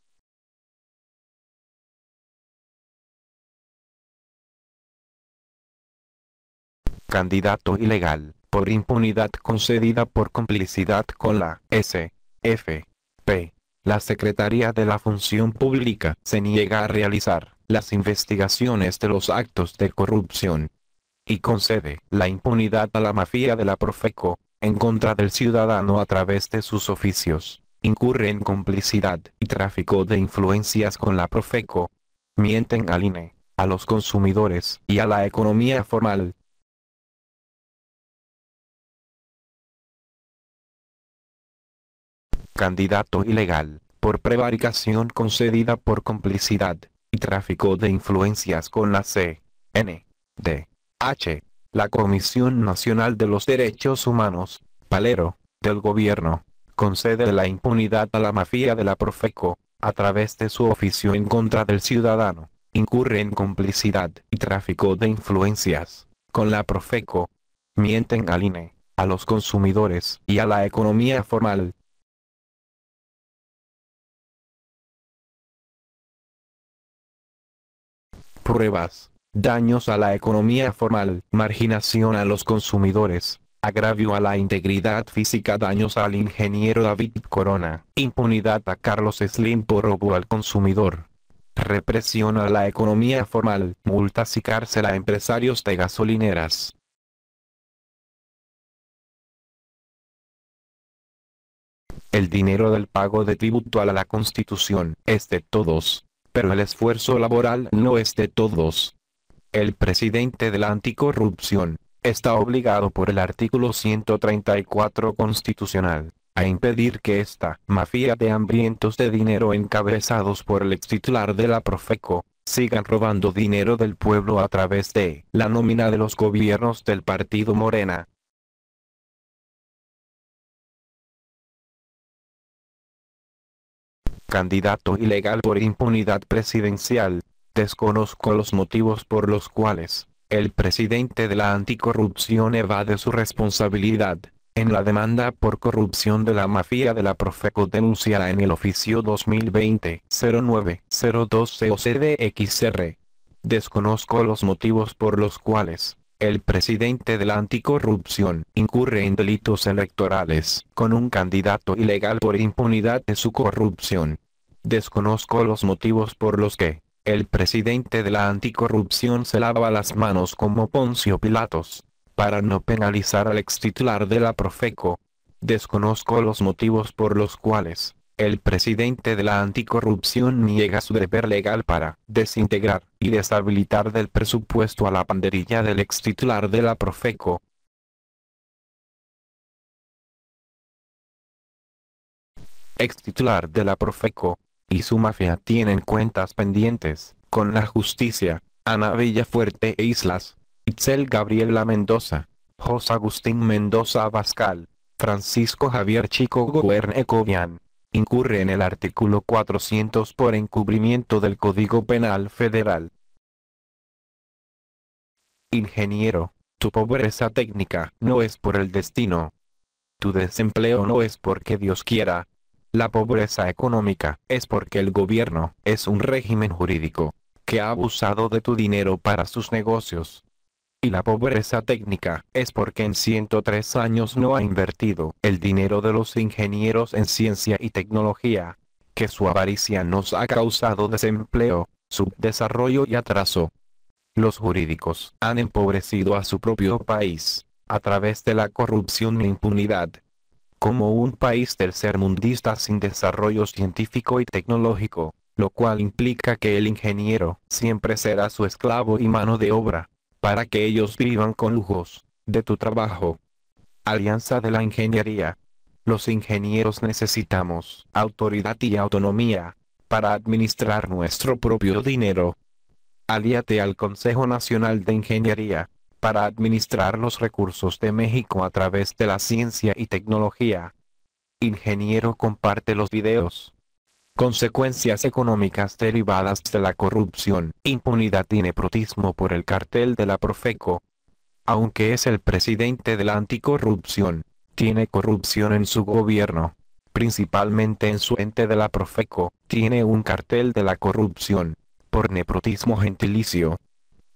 Candidato ilegal, por impunidad concedida por complicidad con la S.F.P. La Secretaría de la Función Pública se niega a realizar las investigaciones de los actos de corrupción. Y concede la impunidad a la mafia de la Profeco, en contra del ciudadano a través de sus oficios, incurre en complicidad y tráfico de influencias con la Profeco, mienten al INE, a los consumidores y a la economía formal. Candidato ilegal, por prevaricación concedida por complicidad y tráfico de influencias con la C.N.D.H. La Comisión Nacional de los Derechos Humanos, Palero, del Gobierno, concede la impunidad a la mafia de la Profeco, a través de su oficio en contra del ciudadano, incurre en complicidad y tráfico de influencias, con la Profeco, mienten al INE, a los consumidores y a la economía formal, pruebas, daños a la economía formal, marginación a los consumidores, agravio a la integridad física, daños al ingeniero David Corona, impunidad a Carlos Slim por robo al consumidor, represión a la economía formal, multas y cárcel a empresarios de gasolineras. El dinero del pago de tributo a la Constitución es de todos pero el esfuerzo laboral no es de todos. El presidente de la anticorrupción está obligado por el artículo 134 constitucional a impedir que esta mafia de hambrientos de dinero encabezados por el ex titular de la Profeco sigan robando dinero del pueblo a través de la nómina de los gobiernos del partido Morena, candidato ilegal por impunidad presidencial. Desconozco los motivos por los cuales el presidente de la anticorrupción evade su responsabilidad. En la demanda por corrupción de la mafia de la Profeco denunciada en el oficio 2020 09 02 cocdxr Desconozco los motivos por los cuales el presidente de la anticorrupción incurre en delitos electorales con un candidato ilegal por impunidad de su corrupción. Desconozco los motivos por los que el presidente de la anticorrupción se lava las manos como Poncio Pilatos para no penalizar al ex titular de la Profeco. Desconozco los motivos por los cuales el presidente de la anticorrupción niega su deber legal para desintegrar y deshabilitar del presupuesto a la panderilla del ex titular de la Profeco. Ex titular de la Profeco y su mafia tienen cuentas pendientes con la justicia, Ana Villafuerte e Islas, Itzel Gabriela Mendoza, José Agustín Mendoza Abascal, Francisco Javier Chico Goerne incurre en el artículo 400 por encubrimiento del Código Penal Federal. Ingeniero, tu pobreza técnica no es por el destino. Tu desempleo no es porque Dios quiera. La pobreza económica es porque el gobierno es un régimen jurídico que ha abusado de tu dinero para sus negocios y la pobreza técnica, es porque en 103 años no ha invertido el dinero de los ingenieros en ciencia y tecnología, que su avaricia nos ha causado desempleo, subdesarrollo y atraso. Los jurídicos han empobrecido a su propio país, a través de la corrupción e impunidad. Como un país tercermundista sin desarrollo científico y tecnológico, lo cual implica que el ingeniero siempre será su esclavo y mano de obra para que ellos vivan con lujos, de tu trabajo. Alianza de la Ingeniería. Los ingenieros necesitamos autoridad y autonomía, para administrar nuestro propio dinero. Alíate al Consejo Nacional de Ingeniería, para administrar los recursos de México a través de la ciencia y tecnología. Ingeniero comparte los videos consecuencias económicas derivadas de la corrupción, impunidad y nepotismo por el cartel de la Profeco. Aunque es el presidente de la anticorrupción, tiene corrupción en su gobierno. Principalmente en su ente de la Profeco, tiene un cartel de la corrupción, por nepotismo gentilicio.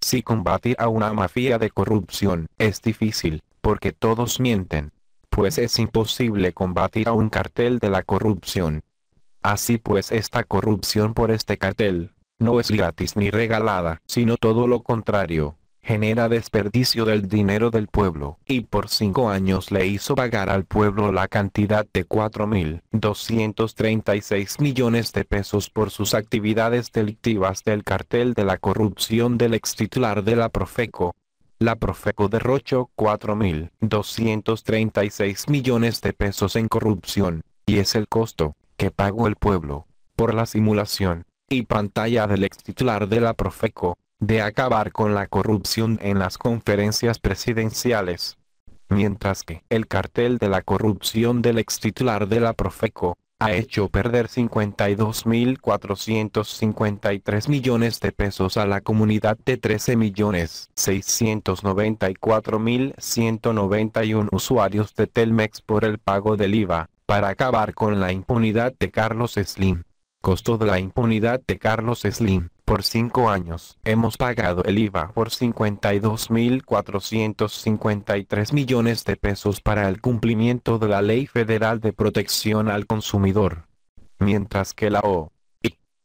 Si combatir a una mafia de corrupción es difícil, porque todos mienten. Pues es imposible combatir a un cartel de la corrupción, Así pues esta corrupción por este cartel, no es gratis ni regalada, sino todo lo contrario, genera desperdicio del dinero del pueblo, y por cinco años le hizo pagar al pueblo la cantidad de 4.236 millones de pesos por sus actividades delictivas del cartel de la corrupción del ex titular de la Profeco. La Profeco derrochó 4.236 millones de pesos en corrupción, y es el costo que pagó el pueblo, por la simulación, y pantalla del ex titular de la Profeco, de acabar con la corrupción en las conferencias presidenciales. Mientras que el cartel de la corrupción del ex titular de la Profeco, ha hecho perder 52.453 millones de pesos a la comunidad de 13.694.191 usuarios de Telmex por el pago del IVA para acabar con la impunidad de Carlos Slim. Costó de la impunidad de Carlos Slim. Por cinco años hemos pagado el IVA por 52.453 millones de pesos para el cumplimiento de la Ley Federal de Protección al Consumidor. Mientras que la O.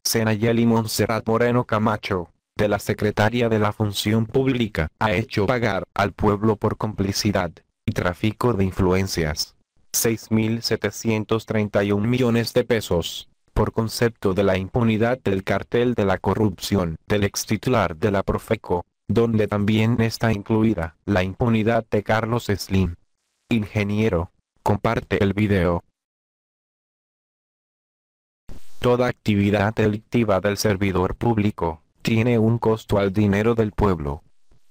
Senayeli Montserrat Moreno Camacho, de la Secretaría de la Función Pública, ha hecho pagar al pueblo por complicidad y tráfico de influencias. 6.731 millones de pesos, por concepto de la impunidad del cartel de la corrupción del ex titular de la Profeco, donde también está incluida la impunidad de Carlos Slim. Ingeniero, comparte el video. Toda actividad delictiva del servidor público tiene un costo al dinero del pueblo,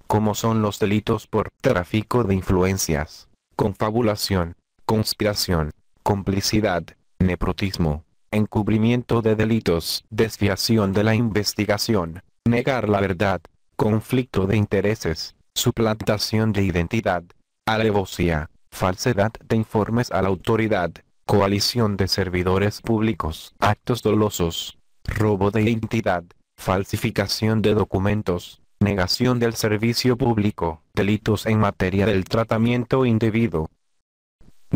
como son los delitos por tráfico de influencias, confabulación, conspiración, complicidad, nepotismo, encubrimiento de delitos, desviación de la investigación, negar la verdad, conflicto de intereses, suplantación de identidad, alevosía, falsedad de informes a la autoridad, coalición de servidores públicos, actos dolosos, robo de identidad, falsificación de documentos, negación del servicio público, delitos en materia del tratamiento indebido,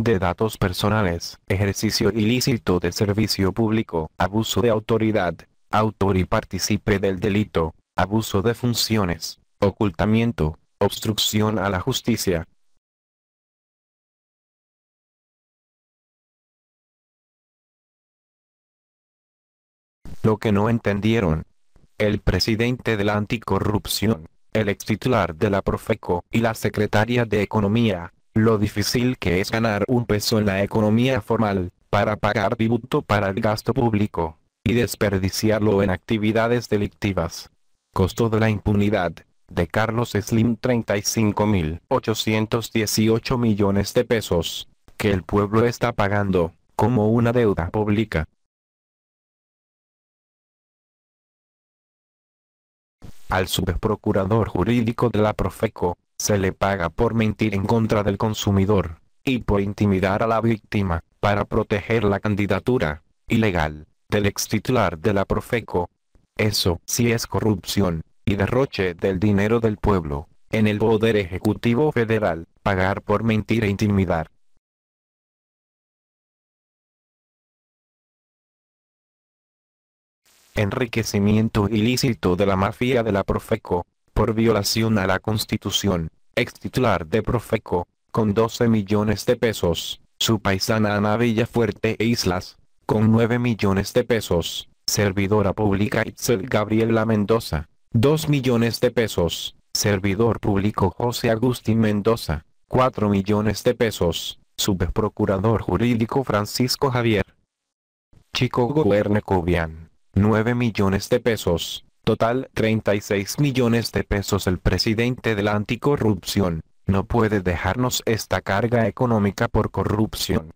de datos personales, ejercicio ilícito de servicio público, abuso de autoridad, autor y partícipe del delito, abuso de funciones, ocultamiento, obstrucción a la justicia, lo que no entendieron. El presidente de la anticorrupción, el ex titular de la Profeco y la secretaria de Economía, lo difícil que es ganar un peso en la economía formal, para pagar tributo para el gasto público, y desperdiciarlo en actividades delictivas. Costo de la impunidad, de Carlos Slim 35.818 millones de pesos, que el pueblo está pagando, como una deuda pública. Al subprocurador jurídico de la Profeco, se le paga por mentir en contra del consumidor, y por intimidar a la víctima, para proteger la candidatura, ilegal, del ex titular de la Profeco. Eso sí es corrupción, y derroche del dinero del pueblo, en el Poder Ejecutivo Federal, pagar por mentir e intimidar. Enriquecimiento ilícito de la mafia de la Profeco, por violación a la Constitución, ex titular de Profeco, con 12 millones de pesos, su paisana Ana Villafuerte e Islas, con 9 millones de pesos, servidora pública Itzel Gabriela Mendoza, 2 millones de pesos, servidor público José Agustín Mendoza, 4 millones de pesos, subprocurador jurídico Francisco Javier. Chico Goberne Cobian, 9 millones de pesos, total 36 millones de pesos. El presidente de la anticorrupción no puede dejarnos esta carga económica por corrupción.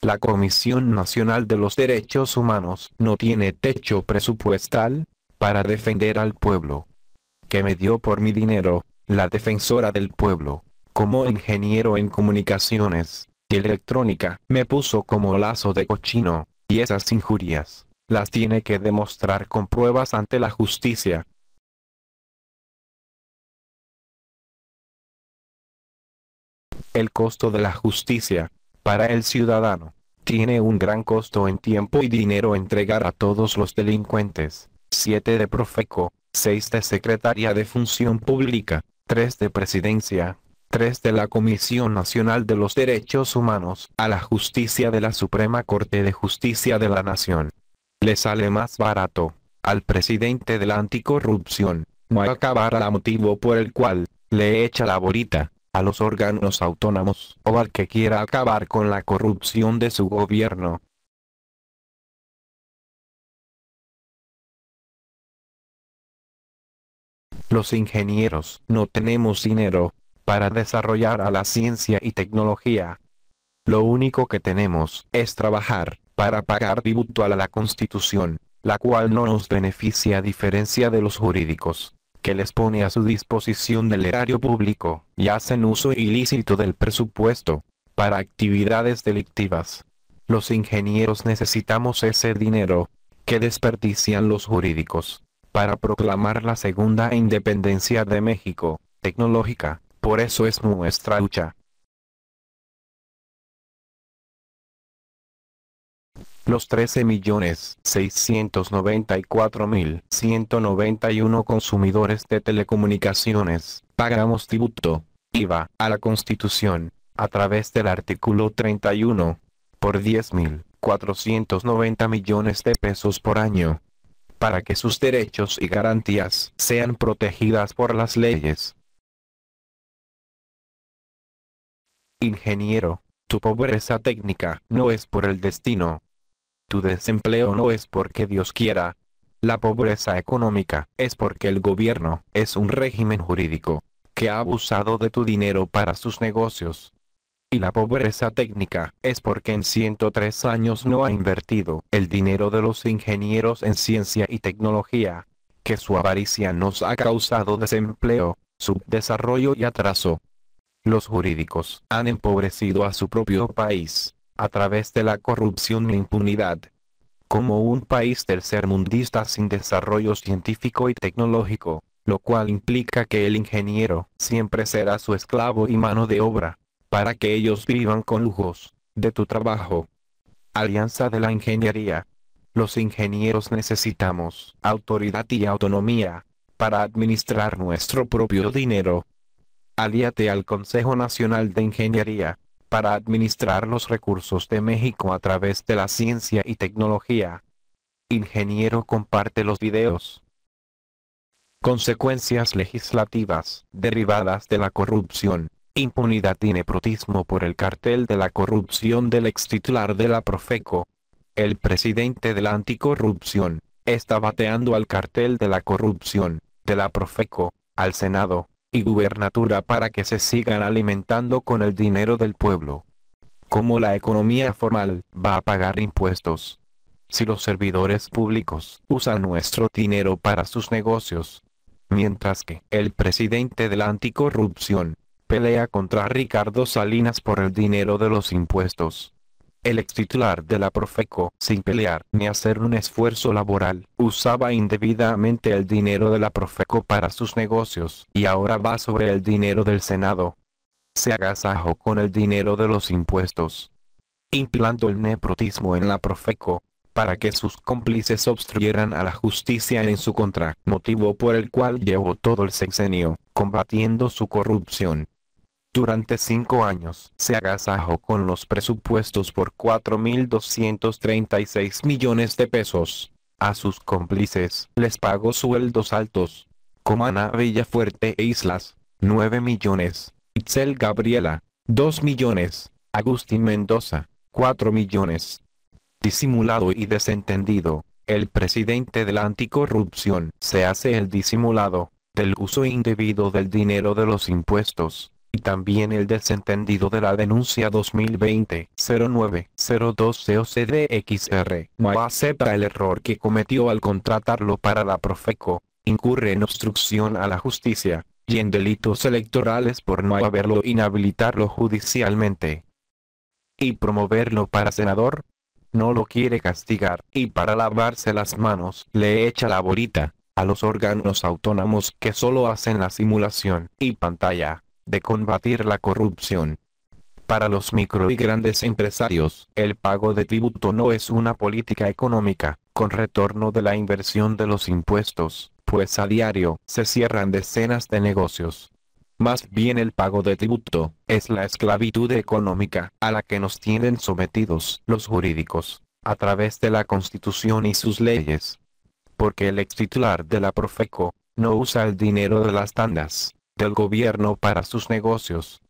La Comisión Nacional de los Derechos Humanos no tiene techo presupuestal para defender al pueblo. Que me dio por mi dinero, la defensora del pueblo, como ingeniero en comunicaciones, y electrónica, me puso como lazo de cochino, y esas injurias, las tiene que demostrar con pruebas ante la justicia. El costo de la justicia, para el ciudadano, tiene un gran costo en tiempo y dinero entregar a todos los delincuentes, 7 de Profeco, 6 de Secretaría de Función Pública, 3 de Presidencia, de la Comisión Nacional de los Derechos Humanos a la justicia de la Suprema Corte de Justicia de la Nación. Le sale más barato al presidente de la anticorrupción no acabar la motivo por el cual le echa la borita a los órganos autónomos o al que quiera acabar con la corrupción de su gobierno. Los ingenieros no tenemos dinero para desarrollar a la ciencia y tecnología. Lo único que tenemos es trabajar para pagar tributo a la Constitución, la cual no nos beneficia a diferencia de los jurídicos, que les pone a su disposición del erario público y hacen uso ilícito del presupuesto para actividades delictivas. Los ingenieros necesitamos ese dinero que desperdician los jurídicos para proclamar la segunda independencia de México, tecnológica, por eso es nuestra lucha. Los 13.694.191 consumidores de telecomunicaciones, pagamos tributo, IVA, a la Constitución, a través del artículo 31, por 10.490 millones de pesos por año, para que sus derechos y garantías sean protegidas por las leyes, Ingeniero, tu pobreza técnica no es por el destino. Tu desempleo no es porque Dios quiera. La pobreza económica es porque el gobierno es un régimen jurídico que ha abusado de tu dinero para sus negocios. Y la pobreza técnica es porque en 103 años no ha invertido el dinero de los ingenieros en ciencia y tecnología, que su avaricia nos ha causado desempleo, subdesarrollo y atraso los jurídicos han empobrecido a su propio país, a través de la corrupción e impunidad. Como un país tercermundista sin desarrollo científico y tecnológico, lo cual implica que el ingeniero siempre será su esclavo y mano de obra, para que ellos vivan con lujos, de tu trabajo. Alianza de la Ingeniería. Los ingenieros necesitamos autoridad y autonomía, para administrar nuestro propio dinero, Alíate al Consejo Nacional de Ingeniería para administrar los recursos de México a través de la ciencia y tecnología. Ingeniero comparte los videos. Consecuencias legislativas derivadas de la corrupción. Impunidad y nepotismo por el cartel de la corrupción del ex titular de la Profeco. El presidente de la anticorrupción está bateando al cartel de la corrupción de la Profeco al Senado y gubernatura para que se sigan alimentando con el dinero del pueblo. Como la economía formal va a pagar impuestos? Si los servidores públicos usan nuestro dinero para sus negocios, mientras que el presidente de la anticorrupción pelea contra Ricardo Salinas por el dinero de los impuestos el ex titular de la Profeco, sin pelear ni hacer un esfuerzo laboral, usaba indebidamente el dinero de la Profeco para sus negocios y ahora va sobre el dinero del Senado. Se agasajó con el dinero de los impuestos. Implantó el neprotismo en la Profeco, para que sus cómplices obstruyeran a la justicia en su contra, motivo por el cual llevó todo el sexenio, combatiendo su corrupción. Durante cinco años se agasajó con los presupuestos por 4.236 millones de pesos. A sus cómplices les pagó sueldos altos. Comana Villafuerte e Islas, 9 millones. Itzel Gabriela, 2 millones. Agustín Mendoza, 4 millones. Disimulado y desentendido, el presidente de la anticorrupción se hace el disimulado del uso indebido del dinero de los impuestos y también el desentendido de la denuncia 2020 02 cocdxr no acepta el error que cometió al contratarlo para la Profeco, incurre en obstrucción a la justicia, y en delitos electorales por no haberlo inhabilitarlo judicialmente. Y promoverlo para senador, no lo quiere castigar, y para lavarse las manos le echa la bolita a los órganos autónomos que solo hacen la simulación y pantalla de combatir la corrupción. Para los micro y grandes empresarios, el pago de tributo no es una política económica, con retorno de la inversión de los impuestos, pues a diario se cierran decenas de negocios. Más bien el pago de tributo es la esclavitud económica a la que nos tienen sometidos los jurídicos, a través de la Constitución y sus leyes. Porque el ex titular de la Profeco no usa el dinero de las tandas del gobierno para sus negocios.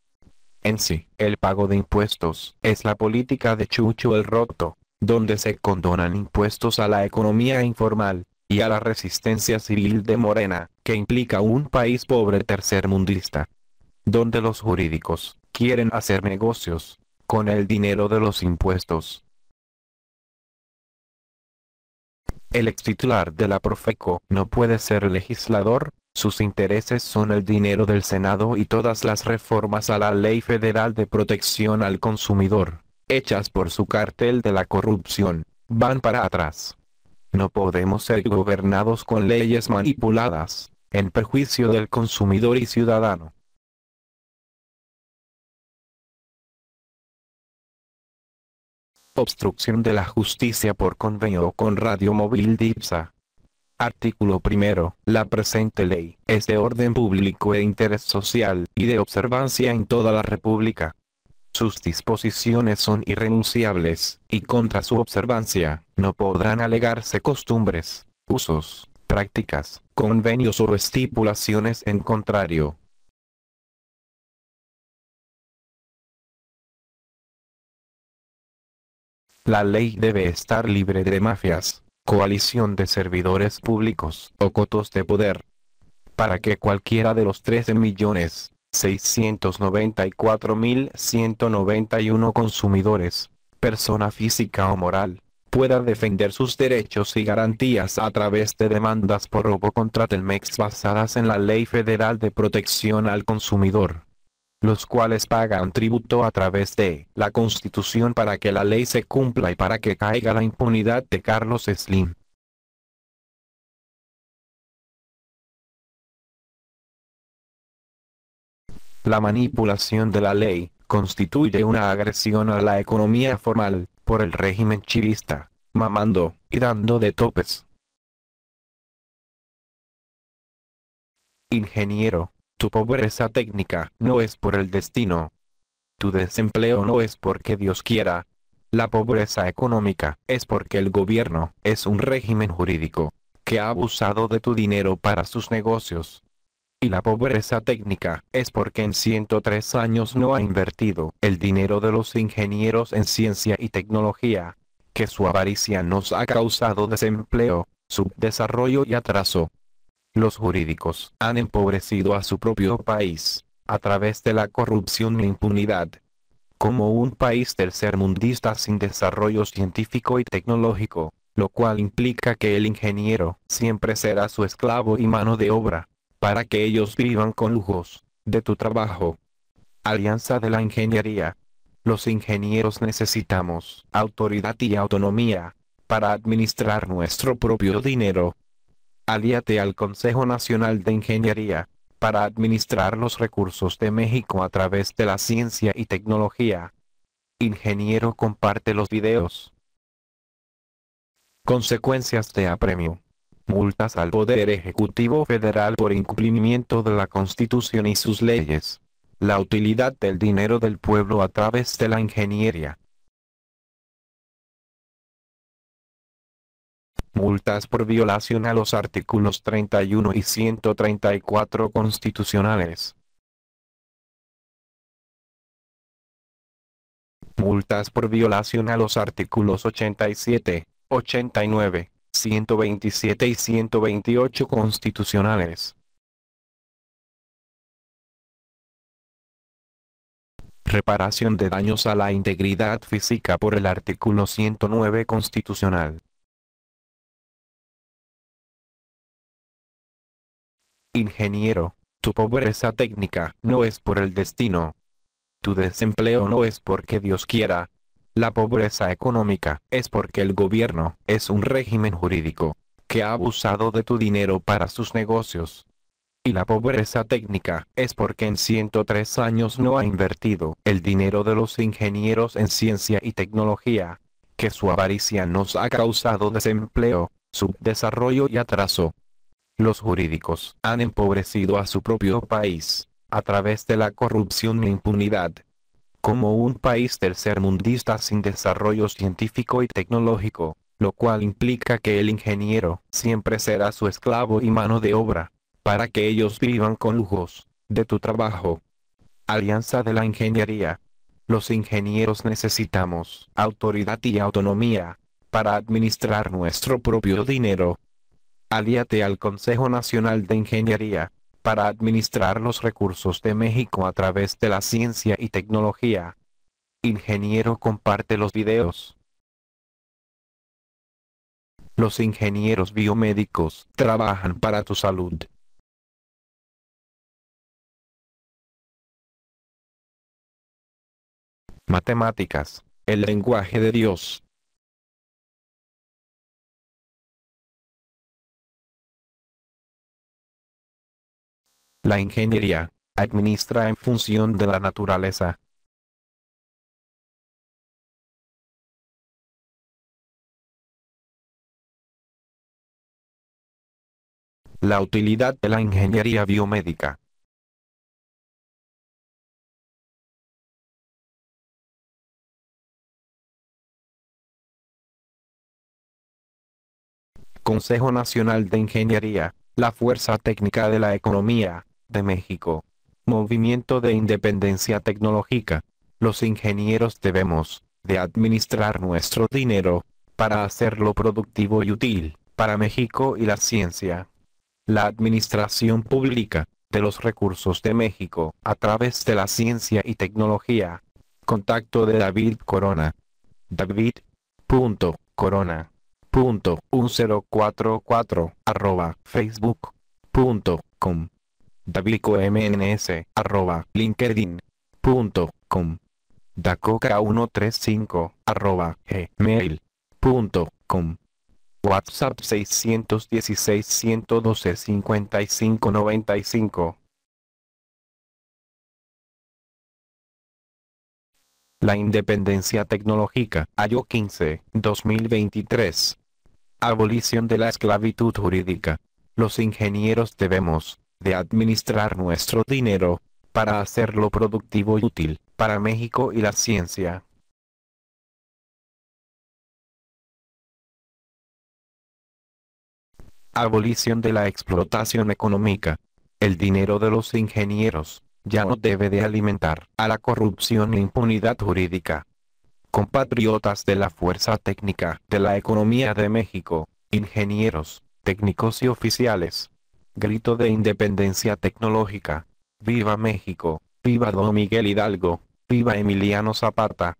En sí, el pago de impuestos es la política de Chucho el Roto, donde se condonan impuestos a la economía informal, y a la resistencia civil de Morena, que implica un país pobre tercermundista, donde los jurídicos quieren hacer negocios con el dinero de los impuestos. El ex titular de la Profeco no puede ser legislador, sus intereses son el dinero del Senado y todas las reformas a la Ley Federal de Protección al Consumidor, hechas por su cartel de la corrupción, van para atrás. No podemos ser gobernados con leyes manipuladas, en perjuicio del consumidor y ciudadano. Obstrucción de la justicia por convenio con Radio Móvil DIPSA. Artículo primero. La presente ley es de orden público e interés social y de observancia en toda la República. Sus disposiciones son irrenunciables, y contra su observancia, no podrán alegarse costumbres, usos, prácticas, convenios o estipulaciones en contrario. La ley debe estar libre de mafias, coalición de servidores públicos o cotos de poder. Para que cualquiera de los 13.694.191 consumidores, persona física o moral, pueda defender sus derechos y garantías a través de demandas por robo contra Telmex basadas en la Ley Federal de Protección al Consumidor los cuales pagan tributo a través de la Constitución para que la ley se cumpla y para que caiga la impunidad de Carlos Slim. La manipulación de la ley constituye una agresión a la economía formal por el régimen chilista, mamando y dando de topes. Ingeniero, tu pobreza técnica no es por el destino. Tu desempleo no es porque Dios quiera. La pobreza económica es porque el gobierno es un régimen jurídico que ha abusado de tu dinero para sus negocios. Y la pobreza técnica es porque en 103 años no ha invertido el dinero de los ingenieros en ciencia y tecnología, que su avaricia nos ha causado desempleo, subdesarrollo y atraso, los jurídicos han empobrecido a su propio país, a través de la corrupción e impunidad. Como un país tercermundista sin desarrollo científico y tecnológico, lo cual implica que el ingeniero siempre será su esclavo y mano de obra, para que ellos vivan con lujos, de tu trabajo. Alianza de la Ingeniería. Los ingenieros necesitamos autoridad y autonomía, para administrar nuestro propio dinero, Alíate al Consejo Nacional de Ingeniería para administrar los recursos de México a través de la ciencia y tecnología. Ingeniero comparte los videos. Consecuencias de apremio. Multas al Poder Ejecutivo Federal por incumplimiento de la Constitución y sus leyes. La utilidad del dinero del pueblo a través de la ingeniería. multas por violación a los artículos 31 y 134 constitucionales. Multas por violación a los artículos 87, 89, 127 y 128 constitucionales. Reparación de daños a la integridad física por el artículo 109 constitucional. Ingeniero, tu pobreza técnica no es por el destino. Tu desempleo no es porque Dios quiera. La pobreza económica es porque el gobierno es un régimen jurídico que ha abusado de tu dinero para sus negocios. Y la pobreza técnica es porque en 103 años no ha invertido el dinero de los ingenieros en ciencia y tecnología, que su avaricia nos ha causado desempleo, subdesarrollo y atraso los jurídicos han empobrecido a su propio país, a través de la corrupción e impunidad. Como un país tercermundista sin desarrollo científico y tecnológico, lo cual implica que el ingeniero siempre será su esclavo y mano de obra, para que ellos vivan con lujos, de tu trabajo. Alianza de la Ingeniería. Los ingenieros necesitamos autoridad y autonomía, para administrar nuestro propio dinero, Alíate al Consejo Nacional de Ingeniería, para administrar los recursos de México a través de la ciencia y tecnología. Ingeniero comparte los videos. Los ingenieros biomédicos trabajan para tu salud. Matemáticas, el lenguaje de Dios. La ingeniería administra en función de la naturaleza. La utilidad de la ingeniería biomédica. Consejo Nacional de Ingeniería, la fuerza técnica de la economía, de México. Movimiento de Independencia Tecnológica. Los ingenieros debemos, de administrar nuestro dinero, para hacerlo productivo y útil, para México y la ciencia. La administración pública, de los recursos de México, a través de la ciencia y tecnología. Contacto de David Corona. David. corona. Punto, arroba, Punto, mns arroba, linkedin.com. dacoca135, arroba, gmail.com. WhatsApp 616-112-5595. La independencia tecnológica, año 15, 2023. Abolición de la esclavitud jurídica. Los ingenieros debemos de administrar nuestro dinero, para hacerlo productivo y útil, para México y la ciencia. Abolición de la explotación económica. El dinero de los ingenieros, ya no debe de alimentar a la corrupción e impunidad jurídica. Compatriotas de la Fuerza Técnica de la Economía de México, ingenieros, técnicos y oficiales, Grito de independencia tecnológica. ¡Viva México! ¡Viva Don Miguel Hidalgo! ¡Viva Emiliano Zapata!